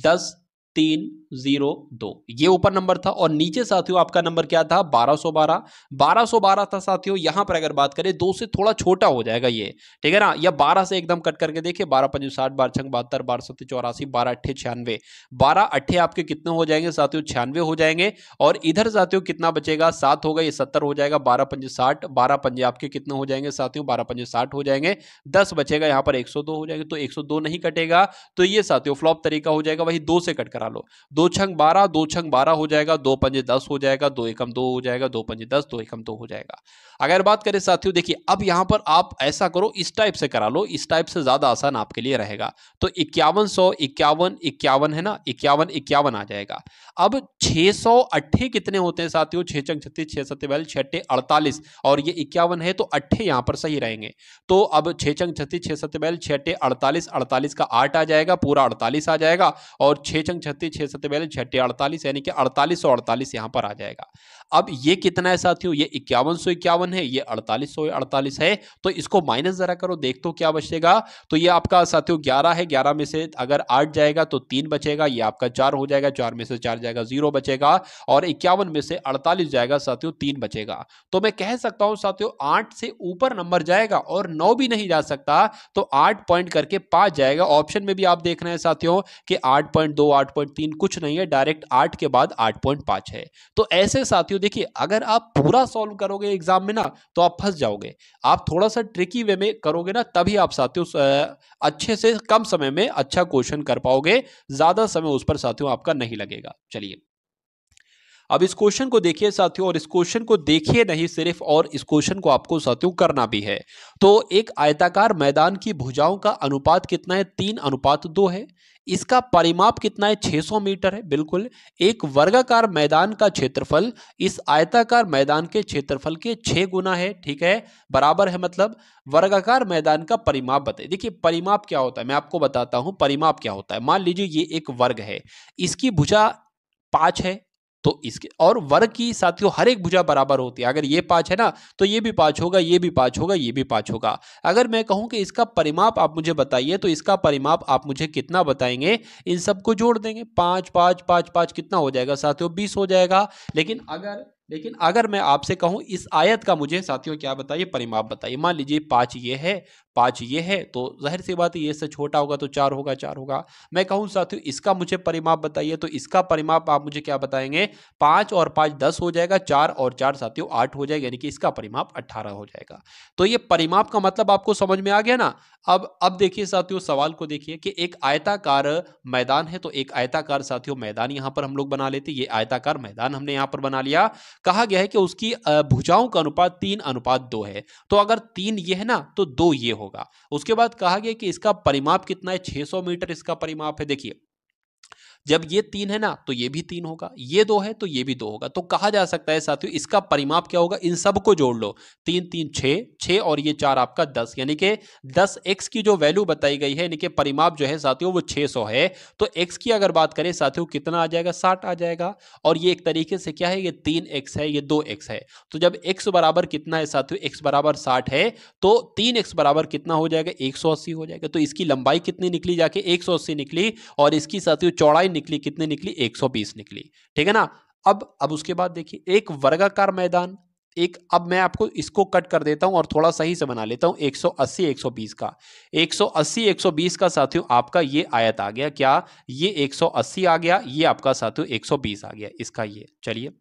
दस तीन जीरो दो ये ऊपर नंबर था और नीचे साथियों आपका नंबर क्या था बारह सौ बारह बारह सौ बारह था साथियों यहां पर अगर बात करें दो से थोड़ा छोटा हो जाएगा ये ठीक है ना या बारह से एकदम कट करके देखिए बारह पंजू साठ बारह छंग बहत्तर बारह सत्तर चौरासी बारह अट्ठे छियानवे बारह अट्ठे आपके कितने हो जाएंगे साथियों छियानवे हो जाएंगे और इधर साथियों कितना बचेगा सात होगा ये सत्तर हो जाएगा बारह पंजे साठ बारह पंजे आपके कितने हो जाएंगे साथियों बारह पंजे साठ हो जाएंगे दस बचेगा यहाँ पर एक हो जाएंगे तो एक नहीं कटेगा तो ये साथियों फ्लॉप तरीका हो जाएगा वही दो से कट करा लो दो छंग बारह दो छंग बारह हो जाएगा दो पंजे दस हो जाएगा दो एकम दो हो जाएगा दो पंजे दस दो एकम दो हो जाएगा अगर बात करें साथियों देखिए अब यहाँ पर आप ऐसा करो इस टाइप से करा लो इस टाइप से ज़्यादा आसान आपके लिए रहेगा तो इक्यावन सौ इक्यावन इक्यावन है ना इक्यावन इक्यावन आ जाएगा अब छह सौ अट्ठे कितने होते हैं साथियों छह चंग छत्तीस छह सत्य बयालीस छठे अड़तालीस और ये इक्यावन है तो अट्ठे यहाँ पर सही रहेंगे तो अब छह चंग छत्तीस छह सत्य बयालीस छठे अड़तालीस अड़तालीस का आठ आ जाएगा पूरा अड़तालीस आ जाएगा और छह चंग छत्तीस छह सत्य करते बैलेंस छठे अड़तालीस यानी कि अड़तालीस सौ अड़तालीस यहाँ पर आ जाएगा अब ये कितना है साथियों ये इक्यावन सौ इक्यावन है ये अड़तालीस सौ अड़तालीस है तो इसको माइनस जरा करो देख तो क्या बचेगा तो ये आपका साथियों ग्यारह है ग्यारह में से अगर आठ जाएगा तो तीन बचेगा ये आपका चार हो जाएगा चार में से चार जाएगा जीरो बचेगा और इक्यावन में से अड़तालीस जाएगा साथियों तीन बचेगा तो मैं कह सकता हूँ साथियों आठ से ऊपर नंबर जाएगा और नौ भी नहीं जा सकता तो आठ पॉइंट करके पाँच जाएगा ऑप्शन में भी आप देख रहे हैं साथियों कि आठ पॉइंट दो आठ पॉइंट तीन कुछ कुछ नहीं है डायरेक्ट आठ के बाद आठ पॉइंट पांच है तो ऐसे साथियों देखिए अगर आप पूरा सॉल्व करोगे एग्जाम में ना तो आप फंस जाओगे आप थोड़ा सा ट्रिकी वे में करोगे ना तभी आप साथियों अच्छे से कम समय में अच्छा क्वेश्चन कर पाओगे ज़्यादा समय उस पर साथियों आपका नहीं लगेगा चलिए अब इस क्वेश्चन को देखिए साथियों और इस क्वेश्चन को देखिए नहीं सिर्फ और इस क्वेश्चन को आपको साथियों करना भी है तो एक आयताकार मैदान की भुजाओं का अनुपात कितना है तीन अनुपात दो है इसका परिमाप कितना है 600 मीटर है बिल्कुल एक वर्गाकार मैदान का क्षेत्रफल इस आयताकार मैदान के क्षेत्रफल के छह गुना है ठीक है बराबर है मतलब वर्गाकार मैदान का परिमाप बताइए देखिए परिमाप क्या होता है मैं आपको बताता हूं परिमाप क्या होता है मान लीजिए ये एक वर्ग है इसकी भुजा पांच है तो इसके और वर्ग की साथियों हर एक भुजा बराबर होती है अगर ये पाँच है ना तो ये भी पाँच होगा ये भी पाँच होगा ये भी पाँच होगा अगर मैं कहूँ कि इसका परिमाप आप मुझे बताइए तो इसका परिमाप आप मुझे कितना बताएंगे इन सबको जोड़ देंगे पाँच पाँच पाँच पाँच कितना हो जाएगा साथियों बीस हो जाएगा लेकिन अगर लेकिन अगर मैं आपसे कहूं इस आयत का मुझे साथियों क्या बताइए परिमाप बताइए मान लीजिए पाँच ये है पाँच ये है तो जाहिर सी बात है ये से छोटा होगा तो चार होगा चार होगा मैं कहूँ साथियों इसका मुझे परिमाप बताइए तो इसका परिमाप आप मुझे क्या बताएंगे पाँच और पाँच दस हो जाएगा चार और चार साथियों आठ हो जाएगा यानी कि इसका परिमाप अट्ठारह हो जाएगा तो ये परिमाप का मतलब आपको समझ में आ गया ना अब अब देखिए साथियों सवाल को देखिए कि एक आयताकार मैदान है तो एक आयताकार साथियों मैदान यहाँ पर हम लोग बना लेते ये आयताकार मैदान हमने यहाँ पर बना लिया कहा गया है कि उसकी भुजाओं का अनुपात तीन अनुपात दो है तो अगर तीन ये है ना तो दो ये हो होगा उसके बाद कहा गया कि इसका परिमाप कितना है 600 मीटर इसका परिमाप है देखिए जब ये तीन है ना तो ये भी तीन होगा ये दो है तो ये भी दो होगा तो कहा जा सकता है साथियों इसका परिमाप क्या होगा इन सब को जोड़ लो तीन तीन छः छः और ये चार आपका दस यानी कि दस एक्स की जो वैल्यू बताई गई है यानी कि परिमाप जो है साथियों वो छः सौ है तो एक्स की अगर बात करें साथियों कितना आ जाएगा साठ आ जाएगा और ये एक तरीके से क्या है ये तीन एक्स है ये दो एक्स है तो जब एक्स बराबर कितना है साथियों एक्स बराबर साठ है तो तीन एक्स बराबर कितना हो जाएगा एक सौ अस्सी हो जाएगा तो इसकी लंबाई कितनी निकली जाके एक सौ अस्सी निकली और इसकी साथियों चौड़ाई निकली कितने निकली 120 निकली ठीक है ना अब अब उसके बाद देखिए एक वर्गाकार मैदान एक अब मैं आपको इसको कट कर देता हूं और थोड़ा सही से बना लेता हूं 180 120 का 180 120 का साथियों आपका ये आयत आ गया क्या ये 180 आ गया ये आपका साथियों 120 आ गया इसका ये चलिए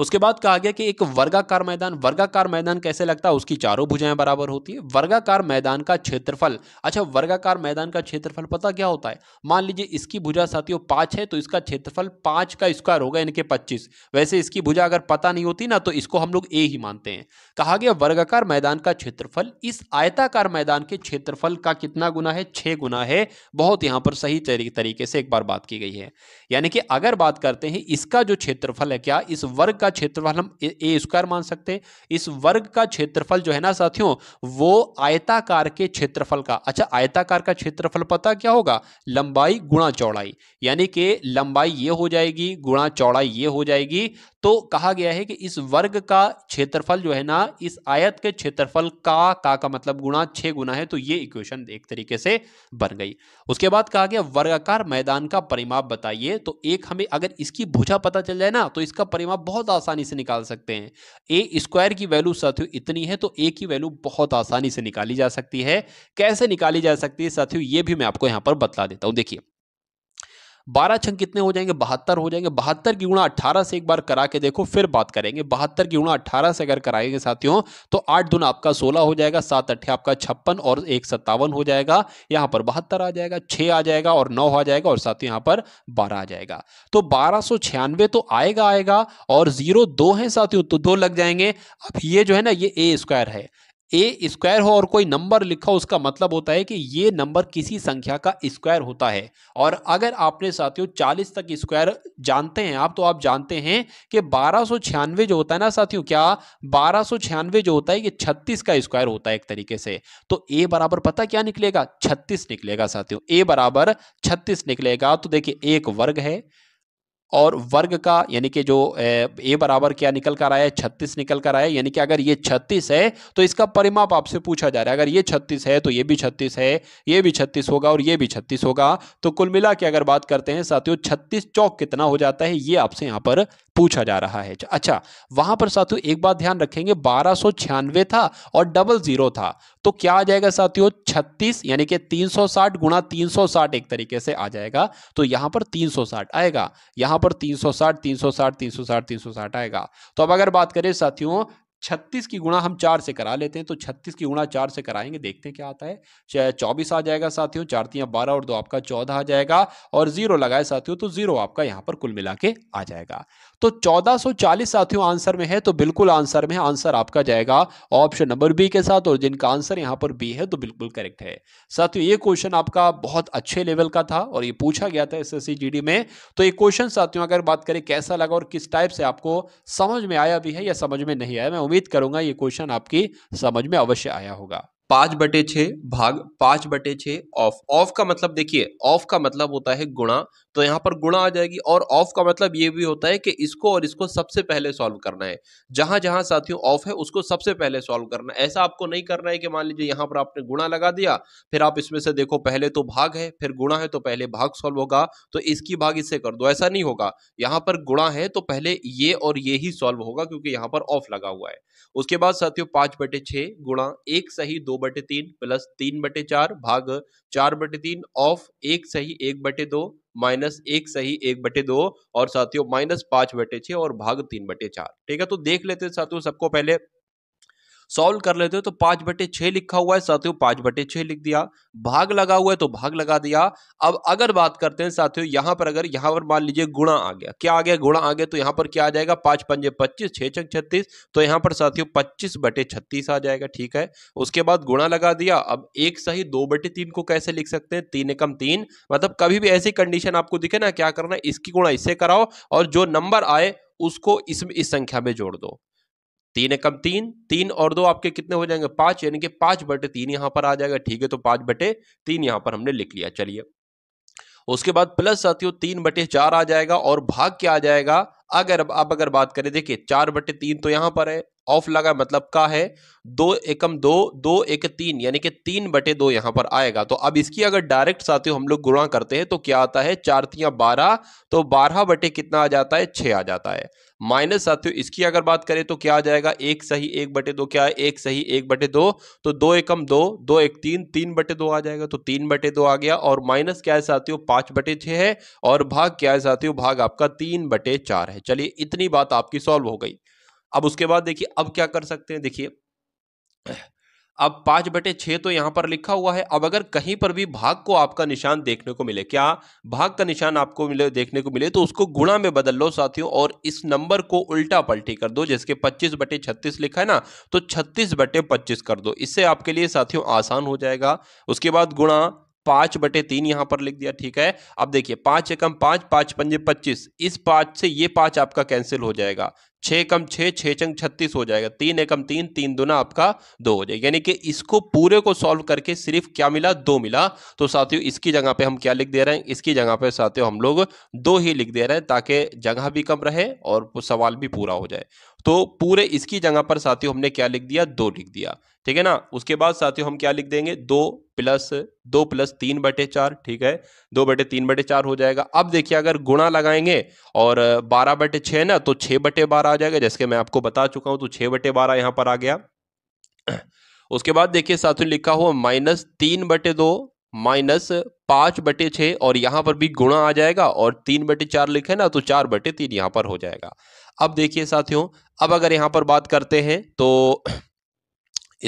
उसके बाद कहा गया कि एक वर्गाकार मैदान वर्गाकार मैदान कैसे लगता है उसकी चारों भुजाएं बराबर होती है वर्गाकार मैदान का क्षेत्रफल अच्छा वर्गाकार मैदान का क्षेत्रफल पता क्या होता है मान लीजिए इसकी भुजा साथियों पाँच है तो इसका क्षेत्रफल पाँच का स्क्वायर होगा इनके पच्चीस वैसे इसकी भुजा अगर पता नहीं होती ना तो इसको हम लोग ए ही मानते हैं कहा गया वर्गाकार मैदान का क्षेत्रफल इस आयताकार मैदान के क्षेत्रफल का कितना गुना है छः गुना है बहुत यहाँ पर सही तरीके से एक बार बात की गई है यानी कि अगर बात करते हैं इसका जो क्षेत्रफल है क्या इस वर्ग का का क्षेत्रफल हम ए स्क्वायर मान सकते हैं इस वर्ग का क्षेत्रफल जो है ना साथियों वो आयताकार के क्षेत्रफल का अच्छा आयताकार का क्षेत्रफल पता क्या होगा लंबाई गुणा चौड़ाई यानी कि लंबाई ये हो जाएगी गुणा चौड़ाई ये हो जाएगी तो कहा गया है कि इस वर्ग का क्षेत्रफल जो है ना इस आयत के क्षेत्रफल का का का मतलब गुणा छः गुना है तो ये इक्वेशन एक तरीके से बन गई उसके बाद कहा गया वर्गाकार मैदान का परिमाप बताइए तो एक हमें अगर इसकी भुजा पता चल जाए ना तो इसका परिमाप बहुत आसानी से निकाल सकते हैं ए स्क्वायर की वैल्यू साथियों इतनी है तो ए की वैल्यू बहुत आसानी से निकाली जा सकती है कैसे निकाली जा सकती है साथियों ये भी मैं आपको यहाँ पर बतला देता हूँ देखिए बारह छंक कितने हो जाएंगे बहत्तर हो जाएंगे बहत्तर की गुणा अट्ठारह से एक बार करा के देखो फिर बात करेंगे बहत्तर की गुणा अट्ठारह से अगर कराएंगे साथियों तो आठ दुना आपका सोलह हो जाएगा सात अट्ठे आपका छप्पन और एक सत्तावन हो जाएगा यहाँ पर बहत्तर आ जाएगा छः आ जाएगा और नौ आ जाएगा और साथ ही यहाँ पर बारह आ जाएगा तो बारह सौ छियानवे तो आएगा आएगा और जीरो दो है साथियों तो दो लग जाएंगे अब ये जो है ना ये ए स्क्वायर है ए स्क्वायर हो और कोई नंबर लिखा हो उसका मतलब होता है कि ये नंबर किसी संख्या का स्क्वायर होता है और अगर आपने साथियों 40 तक स्क्वायर जानते हैं आप तो आप जानते हैं कि बारह जो होता है ना साथियों क्या बारह जो होता है ये 36 का स्क्वायर होता है एक तरीके से तो ए बराबर पता क्या निकलेगा छत्तीस निकलेगा साथियों ए बराबर छत्तीस निकलेगा तो देखिए एक वर्ग है और वर्ग का यानी कि जो ए बराबर क्या निकल कर आया है छत्तीस निकल कर आया यानी कि अगर ये छत्तीस है तो इसका परिमाप आपसे पूछा जा रहा है अगर ये छत्तीस है तो ये भी छत्तीस है ये भी छत्तीस होगा और ये भी छत्तीस होगा तो कुल मिला के अगर बात करते हैं साथियों छत्तीस चौक कितना हो जाता है ये आपसे यहाँ पर पूछा जा रहा है अच्छा वहां पर साथियों एक बात ध्यान रखेंगे बारह था और डबल जीरो था तो क्या आ जाएगा साथियों छत्तीस यानी कि तीन सौ साठ गुणा तीन सौ साठ एक तरीके से आ जाएगा तो यहां पर तीन सौ साठ आएगा यहां यहां पर 360 360 360 360 आएगा तो अब अगर बात करें साथियों छत्तीस की गुणा हम चार से करा लेते हैं तो छत्तीस की गुणा चार से कराएंगे देखते हैं क्या आता है चौबीस आ जाएगा साथियों चारतियाँ बारह और दो आपका चौदह आ जाएगा और जीरो लगाए साथियों तो जीरो आपका यहाँ पर कुल मिला के आ जाएगा तो चालीस साथियों आंसर में है तो बिल्कुल आंसर में आंसर आपका जाएगा ऑप्शन नंबर बी के साथ और जिनका आंसर यहाँ पर बी है तो बिल्कुल करेक्ट है साथियों ये क्वेश्चन आपका बहुत अच्छे लेवल का था और ये पूछा गया था एस जीडी में तो ये क्वेश्चन साथियों अगर बात करें कैसा लगा और किस टाइप से आपको समझ में आया भी है या समझ में नहीं आया मैं उम्मीद करूंगा ये क्वेश्चन आपकी समझ में अवश्य आया होगा पांच बटे छे भाग पांच बटे छे ऑफ ऑफ का मतलब देखिए ऑफ का मतलब होता है गुणा तो यहाँ पर गुणा आ जाएगी और ऑफ का मतलब ये भी होता है कि इसको और इसको सबसे पहले सॉल्व करना है जहाँ जहाँ साथियों ऑफ है उसको सबसे पहले सॉल्व करना है ऐसा आपको नहीं करना है कि मान लीजिए यहाँ पर आपने गुणा लगा दिया फिर आप इसमें से देखो पहले तो भाग है फिर गुणा है तो पहले भाग सॉल्व होगा तो इसकी भाग इससे कर दो ऐसा नहीं होगा यहाँ पर गुणा है तो पहले ये और ये ही सॉल्व होगा क्योंकि यहाँ पर ऑफ लगा हुआ है उसके बाद साथियों पाँच बटे छः गुणा एक सही दो बटे तीन प्लस तीन बटे चार भाग चार बटे तीन ऑफ एक सही एक बटे दो माइनस एक सही एक बटे दो और साथियों माइनस पांच बटे छः और भाग तीन बटे चार ठीक है तो देख लेते हैं साथियों सबको पहले सॉल्व कर लेते हो तो पांच बटे छह लिखा हुआ है साथियों पांच बटे छह लिख दिया भाग लगा हुआ है तो भाग लगा दिया अब अगर बात करते हैं साथियों यहां पर अगर यहां पर मान लीजिए गुणा आ गया क्या आ गया गुणा आ गया तो यहां पर क्या आ जाएगा पांच पंजे पच्चीस छह छक छत्तीस तो यहां पर साथियों पच्चीस बटे छत्तीस आ जाएगा ठीक है उसके बाद गुणा लगा दिया अब एक सही दो बटे तीन को कैसे लिख सकते हैं तीन एकम तीन मतलब कभी भी ऐसी कंडीशन आपको दिखे ना क्या करना है इसकी गुणा इससे कराओ और जो नंबर आए उसको इसमें इस संख्या में जोड़ दो तीन एकम तीन तीन और दो आपके कितने हो जाएंगे पांच यानी कि पांच बटे तीन यहां पर आ जाएगा ठीक है तो पांच बटे तीन यहां पर हमने लिख लिया चलिए उसके बाद प्लस साथियों तीन बटे चार आ जाएगा और भाग क्या आ जाएगा अगर आप अगर बात करें देखिए चार बटे तीन तो यहां पर है ऑफ लगा मतलब का है दो एकम दो दो एक तीन यानी कि तीन बटे दो यहां पर आएगा तो अब इसकी अगर डायरेक्ट साथियों हम लोग गुणा करते हैं तो क्या आता है चार तिया बारह तो बारह बटे कितना आ जाता है छः आ जाता है माइनस साथियों तो इसकी अगर बात करें तो क्या आ जाएगा एक सही एक बटे दो क्या है एक सही एक बटे दो तो दो एकम दो दो एक तीन तीन बटे दो आ जाएगा तो तीन बटे दो आ गया और माइनस क्या है साथियों पांच बटे छह है और भाग क्या है साथियों भाग आपका तीन बटे चार है चलिए इतनी बात आपकी सॉल्व हो गई अब उसके बाद देखिए अब क्या कर सकते हैं देखिए अब पांच बटे छे तो यहां पर लिखा हुआ है अब अगर कहीं पर भी भाग को आपका निशान देखने को मिले क्या भाग का निशान आपको मिले देखने को मिले तो उसको गुणा में बदल लो साथियों और इस नंबर को उल्टा पलटी कर दो जिसके पच्चीस बटे छत्तीस लिखा है ना तो छत्तीस बटे पच्चीस कर दो इससे आपके लिए साथियों आसान हो जाएगा उसके बाद गुणा पांच बटे तीन यहां पर लिख दिया ठीक है अब देखिए पांच एकम पांच पांच पंजे पच्चीस इस पांच से ये पांच आपका कैंसिल हो जाएगा छः कम छः छः चंग छत्तीस हो जाएगा तीन एकम तीन तीन दुना आपका दो हो जाएगा यानी कि इसको पूरे को सॉल्व करके सिर्फ क्या मिला दो मिला तो साथियों इसकी जगह पे हम क्या लिख दे रहे हैं इसकी जगह पे साथियों हम लोग दो ही लिख दे रहे हैं ताकि जगह भी कम रहे और सवाल भी पूरा हो जाए तो पूरे इसकी जगह पर साथियों हमने क्या लिख दिया दो लिख दिया ठीक है ना उसके बाद साथियों हम क्या लिख देंगे दो प्लस दो प्लस तीन बटे चार ठीक है दो बटे तीन बटे चार हो जाएगा अब देखिए अगर गुणा लगाएंगे और बारह बटे छः ना तो छह बटे बारह आ जाएगा जैसे मैं आपको बता चुका हूँ तो छह बटे बारह यहां पर आ गया उसके बाद देखिए साथियों लिखा हुआ माइनस तीन बटे दो माइनस पांच बटे छ और यहां पर भी गुणा आ जाएगा और तीन बटे चार लिखे ना तो चार बटे तीन यहां पर हो जाएगा अब देखिए साथियों अब अगर यहाँ पर बात करते हैं तो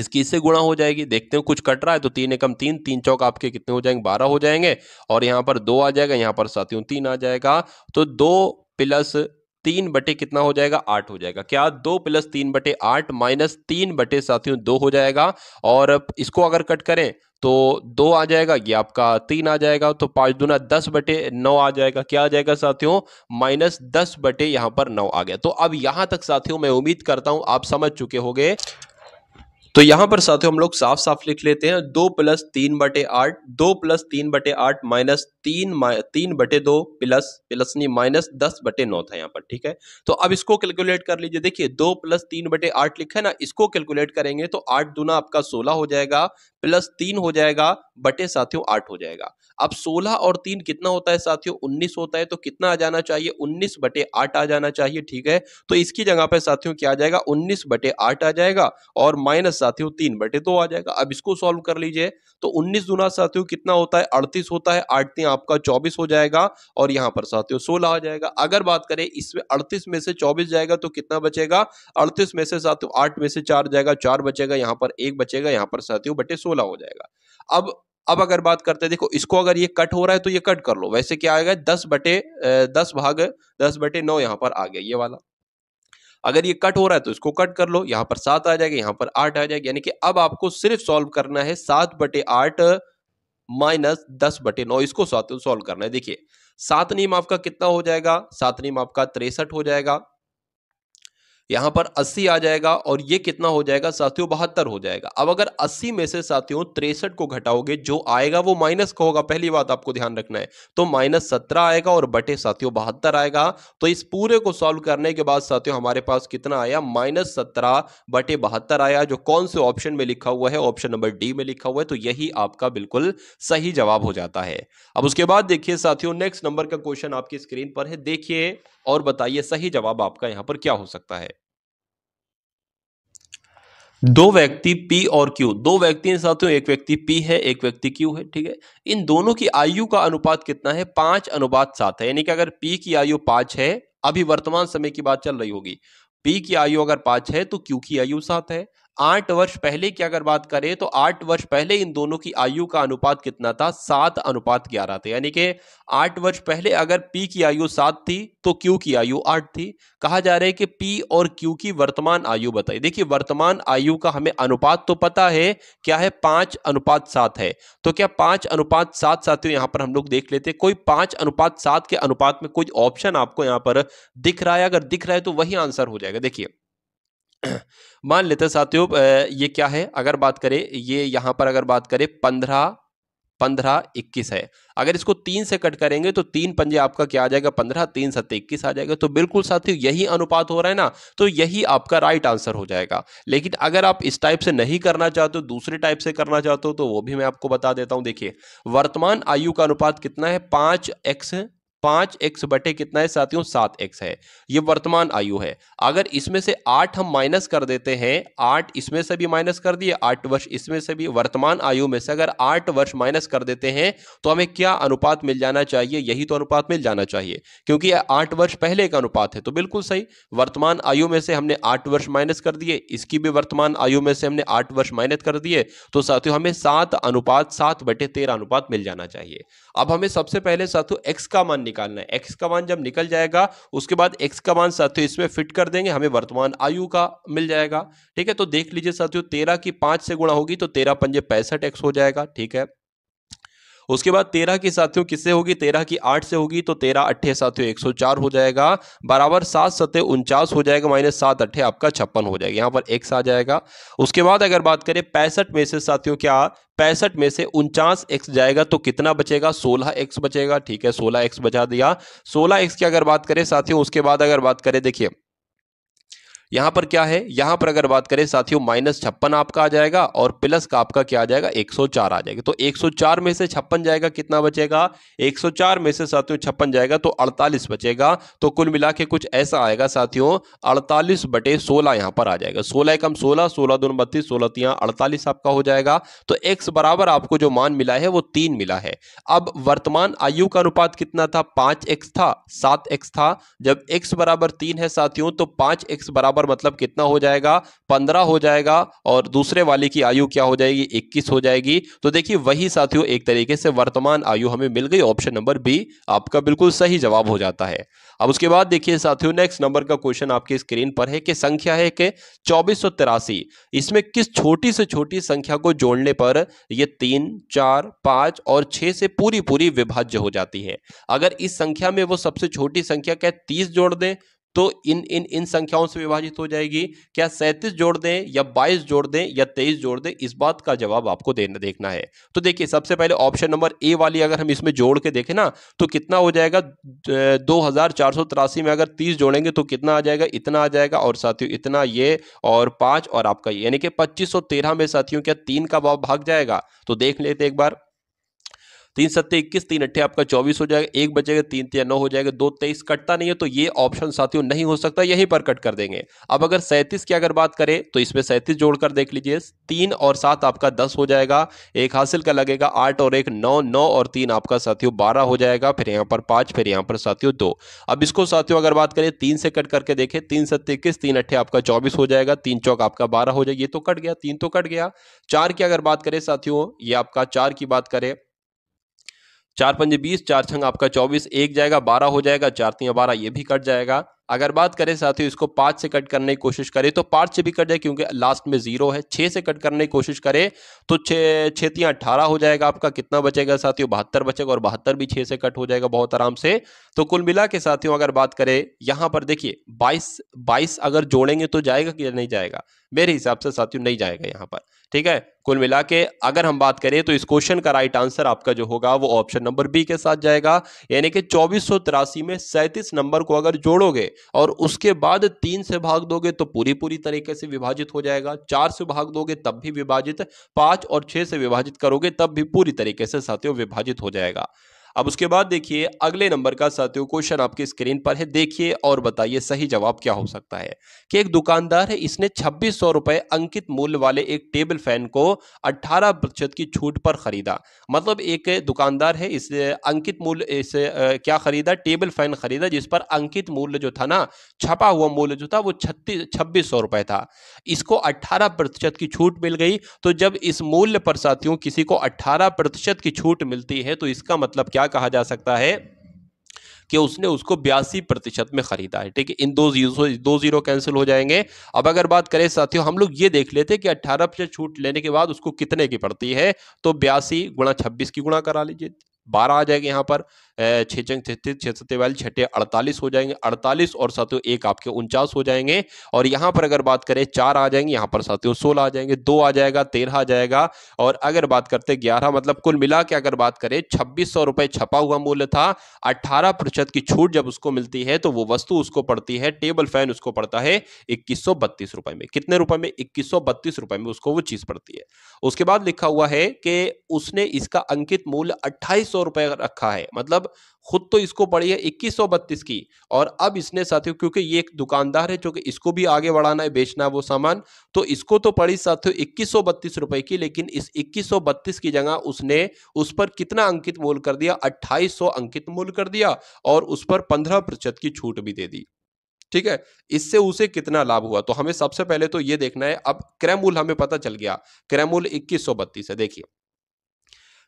इसकी इससे गुणा हो जाएगी देखते हैं कुछ कट रहा है तो तीन एकम तीन तीन चौक आपके कितने हो जाएंगे बारह हो जाएंगे और यहाँ पर दो आ जाएगा यहाँ पर साथियों तीन आ जाएगा तो दो प्लस तीन बटे कितना हो जाएगा आठ हो जाएगा क्या दो प्लस तीन बटे आठ माइनस तीन बटे साथियों दो हो जाएगा और इसको अगर कट करें तो दो आ जाएगा ये आपका तीन आ जाएगा तो पाँच दुना दस बटे नौ आ जाएगा क्या आ जाएगा साथियों माइनस दस बटे यहाँ पर नौ आ गया तो अब यहाँ तक साथियों मैं उम्मीद करता हूँ आप समझ चुके होंगे तो यहां पर साथियों हम लोग साफ साफ लिख लेते हैं दो प्लस तीन बटे आठ दो प्लस तीन बटे आठ माइनस तीन तीन बटे दो प्लस प्लस नहीं माइनस दस बटे नौ था यहाँ पर ठीक है तो अब इसको कैलकुलेट कर लीजिए देखिए दो प्लस तीन बटे आठ लिखा है ना इसको कैलकुलेट करेंगे तो आठ दुना आपका सोलह हो जाएगा प्लस तीन हो जाएगा बटे साथियों आठ हो जाएगा अब 16 और तीन कितना होता है साथियों 19 होता है तो कितना आ जाना चाहिए 19 बटे आठ आ जाना चाहिए ठीक है तो इसकी जगह पर साथियों क्या आ जाएगा 19 बटे आठ आ जाएगा और माइनस साथियों तीन बटे दो आ जाएगा अब इसको सॉल्व कर लीजिए तो उन्नीस दुना साथियों कितना होता है अड़तीस होता है आठती आपका चौबीस हो जाएगा और यहाँ पर साथियों सोलह आ जाएगा अगर बात करें इसमें अड़तीस में से चौबीस जाएगा तो कितना बचेगा अड़तीस में से साथियों आठ में से चार जाएगा चार बचेगा यहाँ पर एक बचेगा यहाँ पर साथियों बटे सोलह हो जाएगा अब अब अगर बात करते हैं देखो इसको अगर ये कट हो रहा है तो ये कट कर लो वैसे क्या आएगा दस बटे दस भाग दस बटे नौ यहाँ पर आ गया ये वाला अगर ये कट हो रहा है तो इसको कट कर लो यहाँ पर सात आ जाएगा यहाँ पर आठ आ जाएगा यानी कि अब आपको सिर्फ सॉल्व करना है सात बटे आठ माइनस दस बटे नौ इसको सॉल्व करना है देखिए सात नीम आपका कितना हो जाएगा सात नीम आपका तिरसठ हो जाएगा यहाँ पर 80 आ जाएगा और ये कितना हो जाएगा साथियों बहत्तर हो जाएगा अब अगर 80 में से साथियों तिरसठ को घटाओगे जो आएगा वो माइनस का होगा पहली बात आपको ध्यान रखना है तो माइनस सत्रह आएगा और बटे साथियों बहत्तर आएगा तो इस पूरे को सॉल्व करने के बाद साथियों हमारे पास कितना आया माइनस सत्रह बटे बहत्तर आया जो कौन से ऑप्शन में लिखा हुआ है ऑप्शन नंबर डी में लिखा हुआ है तो यही आपका बिल्कुल सही जवाब हो जाता है अब उसके बाद देखिए साथियों नेक्स्ट नंबर का क्वेश्चन आपकी स्क्रीन पर है देखिए और बताइए सही जवाब आपका यहां पर क्या हो सकता है दो व्यक्ति पी और क्यू दो व्यक्ति साथियों एक व्यक्ति पी है एक व्यक्ति क्यू है ठीक है इन दोनों की आयु का अनुपात कितना है पांच अनुपात सात है यानी कि अगर पी की आयु पांच है अभी वर्तमान समय की बात चल रही होगी पी की आयु अगर पांच है तो क्यू की आयु सात है आठ वर्ष पहले की अगर बात करें तो आठ वर्ष पहले इन दोनों की आयु का अनुपात कितना था सात अनुपात ग्यारह थे यानी कि आठ वर्ष पहले अगर पी की आयु सात थी तो क्यू की आयु आठ थी कहा जा रहा है कि पी और क्यू की वर्तमान आयु बताइए देखिए वर्तमान आयु का हमें अनुपात तो पता है क्या है पांच अनुपात सात है तो क्या पांच अनुपात सात साथियों यहां पर हम लोग देख लेते कोई पांच अनुपात सात के अनुपात में कोई ऑप्शन आपको यहां पर दिख रहा है अगर दिख रहा है तो वही आंसर हो जाएगा देखिए मान लेते हैं साथियों ये क्या है अगर बात करें ये यहाँ पर अगर बात करें पंद्रह पंद्रह इक्कीस है अगर इसको तीन से कट करेंगे तो तीन पंजे आपका क्या आ जाएगा पंद्रह तीन सत्तर इक्कीस आ जाएगा तो बिल्कुल साथियों यही अनुपात हो रहा है ना तो यही आपका राइट आंसर हो जाएगा लेकिन अगर आप इस टाइप से नहीं करना चाहते हो दूसरे टाइप से करना चाहते हो तो वो भी मैं आपको बता देता हूं देखिए वर्तमान आयु का अनुपात कितना है पांच एक्स पांच एक्स बटे कितना है साथियों सात एक्स है ये वर्तमान आयु है अगर इसमें से आठ हम माइनस कर देते हैं आठ इसमें से भी माइनस कर दिए आठ वर्ष इसमें से भी वर्तमान आयु में से अगर आठ वर्ष माइनस कर देते हैं तो हमें क्या अनुपात मिल जाना चाहिए यही तो अनुपात मिल जाना चाहिए क्योंकि आठ वर्ष पहले का अनुपात है तो बिल्कुल सही वर्तमान आयु में से हमने आठ वर्ष माइनस कर दिए इसकी भी वर्तमान आयु में से हमने आठ वर्ष माइनस कर दिए तो साथियों हमें सात अनुपात सात बटे तेरह अनुपात मिल जाना चाहिए अब हमें सबसे पहले साथियों एक्स का मान निकालना है एक्स का मान जब निकल जाएगा उसके बाद एक्स का मान साथियों इसमें फिट कर देंगे हमें वर्तमान आयु का मिल जाएगा ठीक है तो देख लीजिए साथियों तेरह की पाँच से गुणा होगी तो तेरह पंजे पैंसठ एक्स हो जाएगा ठीक है उसके बाद तेरह की साथियों किससे होगी तेरह की आठ से होगी तो तेरह अट्ठे साथियों एक सौ चार हो जाएगा बराबर सात सत्य उनचास हो जाएगा माइनस सात अट्ठे आपका छप्पन हो जाएगा यहाँ पर एक्स आ जाएगा उसके बाद अगर बात करें पैंसठ में से साथियों क्या पैंसठ में से उनचास एक्स जाएगा तो कितना बचेगा सोलह एक्स बचेगा ठीक है सोलह एक्स बचा दिया सोलह एक्स की अगर बात करें साथियों उसके बाद अगर बात करें देखिए यहां पर क्या है यहां पर अगर बात करें साथियों माइनस छप्पन आपका आ जाएगा और प्लस का आपका क्या आ जाएगा 104 आ जाएगा तो 104 में से छप्पन जाएगा कितना बचेगा 104 में से साथियों छप्पन जाएगा तो 48 बचेगा तो कुल मिला के कुछ ऐसा आएगा साथियों 48 बटे 16 यहां पर आ जाएगा 16 एकम 16 सोलह दोनों बत्तीस सोलह तीन अड़तालीस आपका हो जाएगा तो एक्स बराबर आपको जो मान मिला है वो तीन मिला है अब वर्तमान आयु का अनुपात कितना था पांच एक्स था सात एक्स था जब एक्स बराबर तीन है साथियों तो पांच एक्स बराबर पर मतलब कितना हो जाएगा पंद्रह हो जाएगा और दूसरे वाले की आयु क्या हो जाएगी इक्कीस हो जाएगी तो देखिए वही साथियों एक तरीके से वर्तमान आयु हमें मिल गई ऑप्शन नंबर बी आपका बिल्कुल सही जवाब हो जाता है अब उसके बाद देखिए साथियों नेक्स्ट नंबर का क्वेश्चन आपकी स्क्रीन पर है कि संख्या है कि चौबीस इसमें किस छोटी से छोटी संख्या को जोड़ने पर यह तीन चार पांच और छह से पूरी पूरी विभाज्य हो जाती है अगर इस संख्या में वो सबसे छोटी संख्या क्या तीस जोड़ दें तो इन इन इन संख्याओं से विभाजित हो जाएगी क्या सैंतीस जोड़ दें या बाईस जोड़ दें या तेईस जोड़ दें इस बात का जवाब आपको देना देखना है तो देखिए सबसे पहले ऑप्शन नंबर ए वाली अगर हम इसमें जोड़ के देखें ना तो कितना हो जाएगा दो हजार चार सौ तिरासी में अगर तीस जोड़ेंगे तो कितना आ जाएगा इतना आ जाएगा और साथियों इतना ये और पाँच और आपका यानी कि पच्चीस सौ तेरह में साथियों क्या तीन का भाग जाएगा तो देख लेते एक बार तीन सत्य इक्कीस तीन अट्ठे आपका चौबीस हो जाएगा एक बचेगा तीन तीन नौ हो जाएगा दो तेईस कटता नहीं है तो ये ऑप्शन साथियों नहीं हो सकता यहीं पर कट कर देंगे अब अगर सैंतीस की अगर बात करें तो इसमें सैंतीस जोड़कर देख लीजिए तीन और सात आपका दस हो जाएगा एक हासिल का लगेगा आठ और एक नौ नौ और तीन आपका साथियों बारह हो जाएगा फिर यहाँ पर पांच फिर यहाँ पर साथियों दो अब इसको साथियों अगर बात करें तीन से कट करके देखें तीन सत्य इक्कीस तीन अट्ठे आपका चौबीस हो जाएगा तीन चौक आपका बारह हो जाएगा ये तो कट गया तीन तो कट गया चार की अगर बात करें साथियों ये आपका चार की बात करें चार पंजे बीस चार छंग आपका चौबीस एक जाएगा बारह हो जाएगा चार तीन बारह ये भी कट जाएगा अगर बात करें साथियों इसको पाँच से कट करने की कोशिश करें तो पाँच से भी कट जाए क्योंकि लास्ट में ज़ीरो है छः से कट करने की कोशिश करें तो छः छतियाँ अट्ठारह हो जाएगा आपका कितना बचेगा साथियों बहत्तर बचेगा और बहत्तर भी छः से कट हो जाएगा बहुत आराम से तो कुल मिला के साथियों अगर बात करें यहाँ पर देखिए बाईस बाईस अगर जोड़ेंगे तो जाएगा कि नहीं जाएगा मेरे हिसाब से साथियों नहीं जाएगा यहाँ पर ठीक है कुल मिला के अगर हम बात करें तो इस क्वेश्चन का राइट आंसर आपका जो होगा वो ऑप्शन नंबर बी के साथ जाएगा यानी कि चौबीस में सैंतीस नंबर को अगर जोड़ोगे और उसके बाद तीन से भाग दोगे तो पूरी पूरी तरीके से विभाजित हो जाएगा चार से भाग दोगे तब भी विभाजित पांच और छह से विभाजित करोगे तब भी पूरी तरीके से साथियों विभाजित हो जाएगा अब उसके बाद देखिए अगले नंबर का साथियों क्वेश्चन आपके स्क्रीन पर है देखिए और बताइए सही जवाब क्या हो सकता है कि एक दुकानदार है इसने छब्बीस सौ रुपए अंकित मूल्य वाले एक टेबल फैन को अट्ठारह प्रतिशत की छूट पर खरीदा मतलब एक दुकानदार है इस अंकित मूल्य इस क्या खरीदा टेबल फैन खरीदा जिस पर अंकित मूल्य जो था ना छपा हुआ मूल्य जो था वो छत्तीस छब्बीस सौ रुपए था इसको अट्ठारह प्रतिशत की छूट मिल गई तो जब इस मूल्य पर साथियों किसी को अट्ठारह प्रतिशत की छूट मिलती है तो इसका मतलब क्या क्या कहा जा सकता है कि उसने उसको बयासी प्रतिशत में खरीदा है ठीक है इन दो जीरो दो जीरो कैंसिल हो जाएंगे अब अगर बात करें साथियों हम लोग ये देख लेते कि अट्ठारह प्रतिशत छूट लेने के बाद उसको कितने की पड़ती है तो बयासी गुणा छब्बीस की गुणा करा लीजिए बारह आ जाएगा यहाँ पर छः चंग तैतीस छः सत्ते छठे अड़तालीस हो जाएंगे अड़तालीस और साथियों एक आपके उनचास हो जाएंगे और यहाँ पर अगर बात करें चार आ जाएंगे यहाँ पर साथियों सोलह आ जाएंगे दो आ जाएगा तेरह आ जाएगा और अगर बात करते ग्यारह मतलब कुल मिला के अगर बात करें छब्बीस सौ रुपये छपा हुआ मूल्य था अट्ठारह प्रतिशत की छूट जब उसको मिलती है तो वो वस्तु उसको पड़ती है टेबल फैन उसको पड़ता है इक्कीस सौ बत्तीस रुपए में कितने रुपए में इक्कीस सौ बत्तीस रुपए में उसको वो चीज पड़ती है उसके बाद लिखा हुआ है कि उसने इसका अंकित मूल्य अट्ठाईस सौ रुपए रखा है मतलब खुद तो इसको पड़ी है इक्कीस की और अब इसने साथियों क्योंकि ये एक दुकानदार है जो कि इसको भी आगे बढ़ाना है बेचना है वो सामान तो इसको तो पड़ी साथियों इक्कीस रुपए की लेकिन इस इक्कीस की जगह उसने उस पर कितना अंकित मूल्य कर दिया अट्ठाईस अंकित मूल्य कर दिया और उस पर पंद्रह प्रतिशत की छूट भी दे दी ठीक है इससे उसे कितना लाभ हुआ तो हमें सबसे पहले तो ये देखना है अब क्रैमूल हमें पता चल गया क्रैमूल इक्कीस है देखिए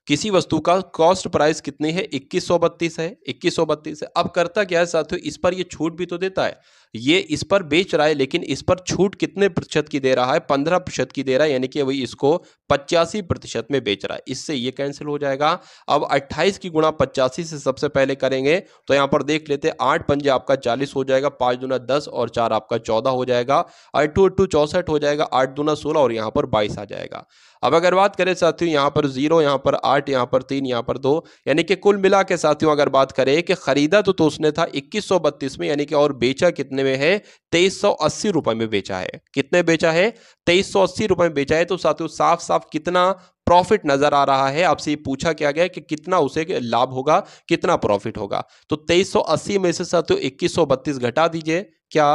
किसी वस्तु का कॉस्ट प्राइस कितनी है इक्कीस सौ बत्तीस है इक्कीस सौ बत्तीस है अब करता क्या है साथियों इस पर ये छूट भी तो देता है ये इस पर बेच रहा है लेकिन इस पर छूट कितने प्रतिशत की दे रहा है पंद्रह प्रतिशत की दे रहा है यानी कि वही इसको पचासी प्रतिशत में बेच रहा है इससे ये कैंसिल हो जाएगा अब अट्ठाईस की गुणा पचासी से सबसे पहले करेंगे तो यहाँ पर देख लेते आठ पंजे आपका चालीस हो जाएगा पाँच दुना दस और चार आपका चौदह हो जाएगा अट्ठू अट्ठू चौसठ हो जाएगा आठ दुना सोलह और यहाँ पर बाईस आ जाएगा अब अगर बात करें साथियों यहाँ पर जीरो यहाँ पर आठ यहाँ पर तीन यहाँ पर दो यानी कि कुल मिला के साथियों अगर बात करें कि खरीदा तो, तो उसने था इक्कीस में यानी कि और बेचा कितने में है तेईस सौ अस्सी रुपए में बेचा है कितने बेचा है तेईस सौ अस्सी रुपए में बेचा है तो साथियों साफ साफ कितना प्रॉफिट नजर आ रहा है आपसे ये पूछा क्या गया कि कितना उसे लाभ होगा कितना प्रॉफिट होगा तो अस्सी में से साथियों बत्तीस घटा दीजिए क्या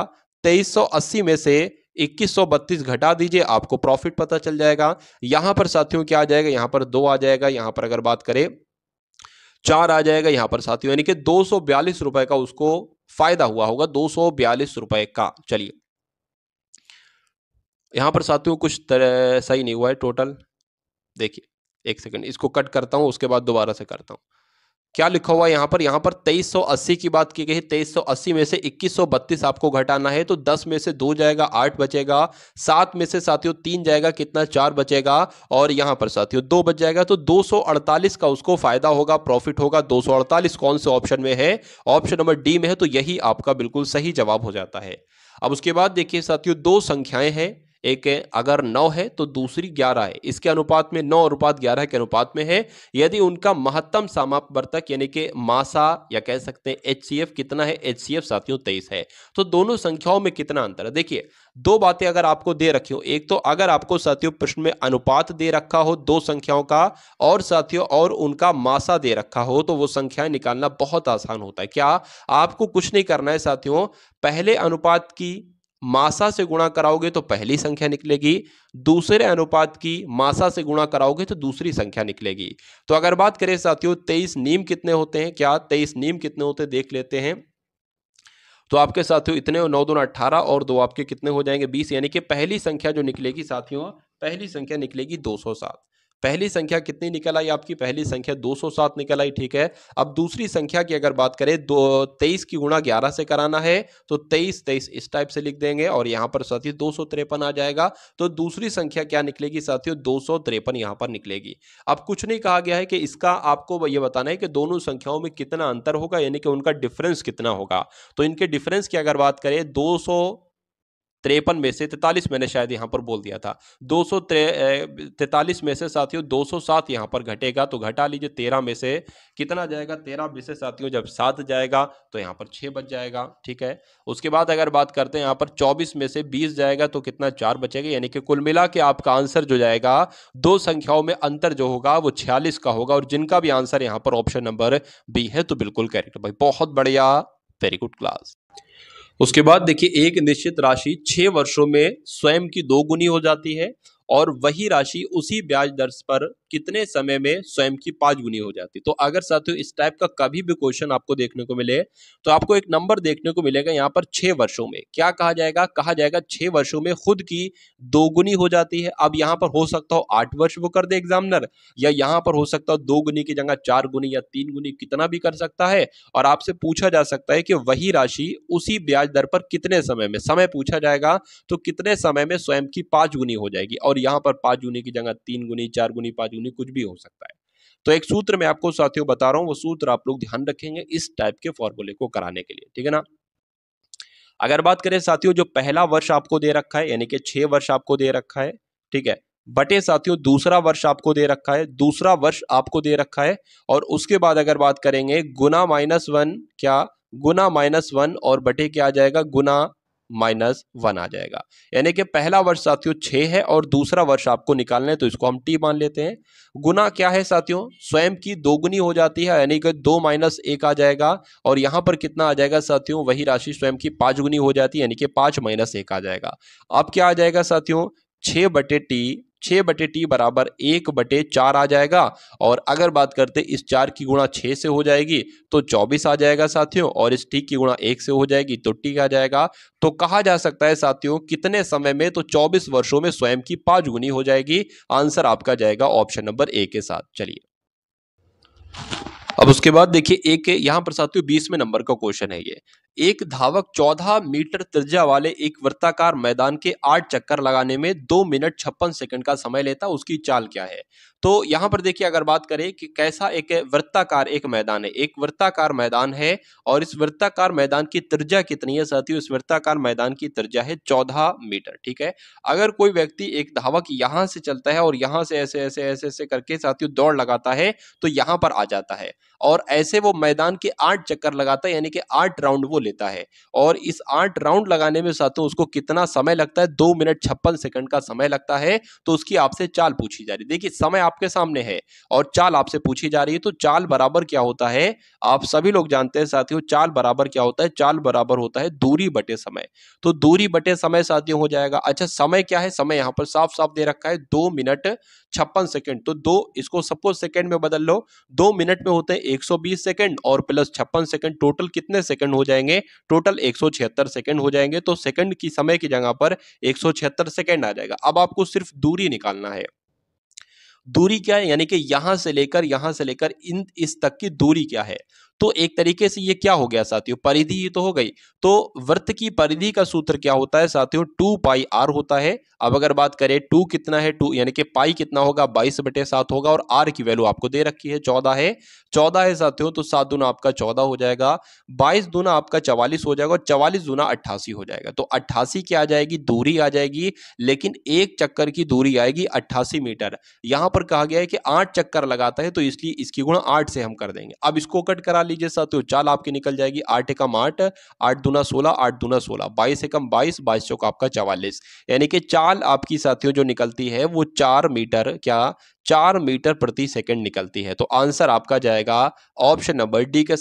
अस्सी में से 2132 घटा दीजिए आपको प्रॉफिट पता चल जाएगा यहां पर साथियों क्या आ जाएगा यहां पर दो आ जाएगा यहां पर अगर बात करें चार आ जाएगा यहां पर साथियों यानी कि दो रुपए का उसको फायदा हुआ होगा दो रुपए का चलिए यहां पर साथियों कुछ तरह सही नहीं हुआ है टोटल देखिए एक सेकंड इसको कट करता हूं उसके बाद दोबारा से करता हूं क्या लिखा हुआ है यहाँ पर यहाँ पर 2380 की बात की गई है 2380 में से बत्तीस आपको घटाना है तो 10 में से दो जाएगा आठ बचेगा सात में से साथियों तीन जाएगा कितना चार बचेगा और यहाँ पर साथियों दो बच जाएगा तो 248 का उसको फायदा होगा प्रॉफिट होगा 248 कौन से ऑप्शन में है ऑप्शन नंबर डी में है तो यही आपका बिल्कुल सही जवाब हो जाता है अब उसके बाद देखिए साथियों दो संख्याएं हैं एक अगर नौ है तो दूसरी ग्यारह है इसके अनुपात में नौ अनुपात ग्यारह के अनुपात में है यदि उनका महत्तम समापवर्तक यानी कि मासा या कह सकते हैं एच कितना है एच साथियों तेईस है तो दोनों संख्याओं में कितना अंतर है देखिए दो बातें अगर आपको दे रखी हो एक तो अगर आपको साथियों प्रश्न में अनुपात दे रखा हो दो संख्याओं का और साथियों और उनका मासा दे रखा हो तो वो संख्याएं निकालना बहुत आसान होता है क्या आपको कुछ नहीं करना है साथियों पहले अनुपात की मासा से गुणा कराओगे तो पहली संख्या निकलेगी दूसरे अनुपात की मासा से गुणा कराओगे तो दूसरी संख्या निकलेगी तो अगर बात करें साथियों तेईस नीम कितने होते हैं क्या तेईस नीम कितने होते हैं देख लेते हैं तो आपके साथियों इतने नौ दो अट्ठारह और दो आपके कितने हो जाएंगे बीस यानी कि पहली संख्या जो निकलेगी साथियों पहली संख्या निकलेगी दो सौ सात पहली संख्या कितनी निकल आई आपकी पहली संख्या 207 निकल आई ठीक है अब दूसरी संख्या की अगर बात करें दो तेईस की गुणा ग्यारह से कराना है तो तेईस तेईस इस टाइप से लिख देंगे और यहां पर साथियों दो आ जाएगा तो दूसरी संख्या क्या निकलेगी साथियों दो सौ यहां पर निकलेगी अब कुछ नहीं कहा गया है कि इसका आपको यह बताना है कि दोनों संख्याओं में कितना अंतर होगा यानी कि उनका डिफरेंस कितना होगा तो इनके डिफरेंस की अगर बात करें दो तिरपन में से तैतालीस मैंने शायद यहाँ पर बोल दिया था दो सौ में से साथियों दो सौ सात यहाँ पर घटेगा तो घटा लीजिए तेरह में से कितना जाएगा तेरह में से साथियों जब सात जाएगा तो यहाँ पर छः बच जाएगा ठीक है उसके बाद अगर बात करते हैं यहाँ पर चौबीस में से बीस जाएगा तो कितना चार बचेगा यानी कि कुल मिला के आपका आंसर जो जाएगा दो संख्याओं में अंतर जो होगा वो छियालीस का होगा और जिनका भी आंसर यहाँ पर ऑप्शन नंबर बी है तो बिल्कुल करेक्ट भाई बहुत बढ़िया वेरी गुड क्लास उसके बाद देखिए एक निश्चित राशि छह वर्षों में स्वयं की दोगुनी हो जाती है और वही राशि उसी ब्याज दर पर कितने समय में स्वयं की पांच गुनी हो जाती तो अगर साथियों इस टाइप का कभी भी क्वेश्चन आपको देखने को मिले तो आपको एक नंबर देखने को मिलेगा यहाँ पर छह वर्षों में क्या कहा जाएगा कहा जाएगा छह वर्षों में खुद की दोगुनी हो जाती है अब यहाँ पर हो सकता हो आठ वर्ष वो कर दे एग्जामिनर या यहाँ पर हो सकता हो दो गुनी की जगह चार गुनी या तीन गुनी कितना भी कर सकता है और आपसे पूछा जा सकता है कि वही राशि उसी ब्याज दर पर कितने समय में समय पूछा जाएगा तो कितने समय में स्वयं की पांच गुनी हो जाएगी और और यहाँ पर पाँच गुनी की जगह तीन गुनी चार गुनी पाँच गुनी कुछ भी हो सकता है तो एक सूत्र मैं आपको साथियों बता रहा हूँ वो सूत्र आप लोग ध्यान रखेंगे इस टाइप के फॉर्मूले को कराने के लिए ठीक है ना अगर बात करें साथियों जो पहला वर्ष आपको दे रखा है यानी कि छह वर्ष आपको दे रखा है ठीक है बटे साथियों दूसरा वर्ष आपको दे रखा है दूसरा वर्ष आपको दे रखा है और उसके बाद अगर बात करेंगे गुना माइनस वन क्या गुना माइनस वन और बटे क्या आ जाएगा गुना माइनस वन आ जाएगा यानी कि पहला वर्ष साथियों छः है और दूसरा वर्ष आपको निकालना है तो इसको हम टी मान लेते हैं गुना क्या है साथियों स्वयं की दोगुनी हो जाती है यानी कि दो माइनस एक आ जाएगा और यहाँ पर कितना आ जाएगा साथियों वही राशि स्वयं की पाँच गुनी हो जाती है यानी कि पाँच माइनस एक आ जाएगा अब क्या आ जाएगा साथियों छः बटे टी छः बटे टी बराबर एक बटे चार आ जाएगा और अगर बात करते इस चार की गुणा छः से हो जाएगी तो चौबीस आ जाएगा साथियों और इस टी की गुणा एक से हो जाएगी तो टी आ जाएगा तो कहा जा सकता है साथियों कितने समय में तो चौबीस वर्षों में स्वयं की पाँच गुनी हो जाएगी आंसर आपका जाएगा ऑप्शन नंबर ए के साथ चलिए अब उसके बाद देखिए एक यहाँ पर साथियों बीसवें नंबर का क्वेश्चन है ये एक धावक चौदह मीटर त्रिज्या वाले एक वृत्ताकार मैदान के आठ चक्कर लगाने में दो मिनट छप्पन सेकंड का समय लेता उसकी चाल क्या है तो यहाँ पर देखिए अगर बात करें कि कैसा एक वृत्ताकार एक मैदान है एक वृत्ताकार मैदान है और इस वृत्ताकार मैदान की त्रिज्या कितनी है साथियों इस वृत्ताकार मैदान की त्रिज्या है चौदह मीटर ठीक है अगर कोई व्यक्ति एक धावक यहाँ से चलता है और यहाँ से ऐसे ऐसे ऐसे ऐसे करके साथियों दौड़ लगाता है तो यहाँ पर आ जाता है और ऐसे वो मैदान के आठ चक्कर लगाता है यानी कि आठ राउंड वो लेता है और इस आठ राउंड लगाने में साथियों उसको कितना समय लगता है दो मिनट छप्पन सेकंड का समय लगता है तो उसकी आपसे चाल पूछी जा रही देखिए समय आपके सामने है और चाल आपसे पूछी जा रही है तो चाल बराबर क्या होता है आप सभी लोग जानते हैं साथियों चाल बराबर क्या होता है चाल बराबर होता है दूरी बटे समय तो दूरी बटे समय साथियों हो जाएगा अच्छा समय क्या है समय यहाँ पर साफ साफ दे रखा है दो मिनट छप्पन सेकेंड तो दो इसको सबको सेकेंड में बदल लो दो मिनट में होते हैं एक सेकेंड और प्लस छप्पन सेकेंड टोटल कितने सेकेंड हो जाएंगे टोटल एक सेकेंड हो जाएंगे तो सेकेंड की समय की जगह पर एक सेकेंड आ जाएगा अब आपको सिर्फ दूरी निकालना है दूरी क्या है यानी कि यहां से लेकर यहां से लेकर इन इस तक की दूरी क्या है तो एक तरीके से ये क्या हो गया साथियों परिधि ये तो हो गई तो वृत्त की परिधि का सूत्र क्या होता है साथियों टू पाई आर होता है अब अगर बात करें टू कितना है टू यानी कि पाई कितना होगा बाईस बटे सात होगा और आर की वैल्यू आपको दे रखी है चौदह है चौदह है साथियों तो सात दुना आपका चौदह हो जाएगा बाईस दुना आपका चवालीस हो जाएगा और चवालीस दुना अट्ठासी हो जाएगा तो अट्ठासी की आ जाएगी दूरी आ जाएगी लेकिन एक चक्कर की दूरी आएगी अट्ठासी मीटर यहां पर कहा गया है कि आठ चक्कर लगाता है तो इसलिए इसकी गुण आठ से हम कर देंगे अब इसको कट करा लीजिए साथियों चाल आपकी निकल जाएगी आठ एकम आठ आठ दूना सोलह आठ दूना सोलह बाईस एकम बाईस बाईस चौक आपका चवालीस यानी कि चाल आपकी साथियों जो निकलती है वो चार मीटर क्या चार मीटर प्रति सेकंड निकलती है तो आंसर आपका जाएगा ऑप्शन नंबर डी के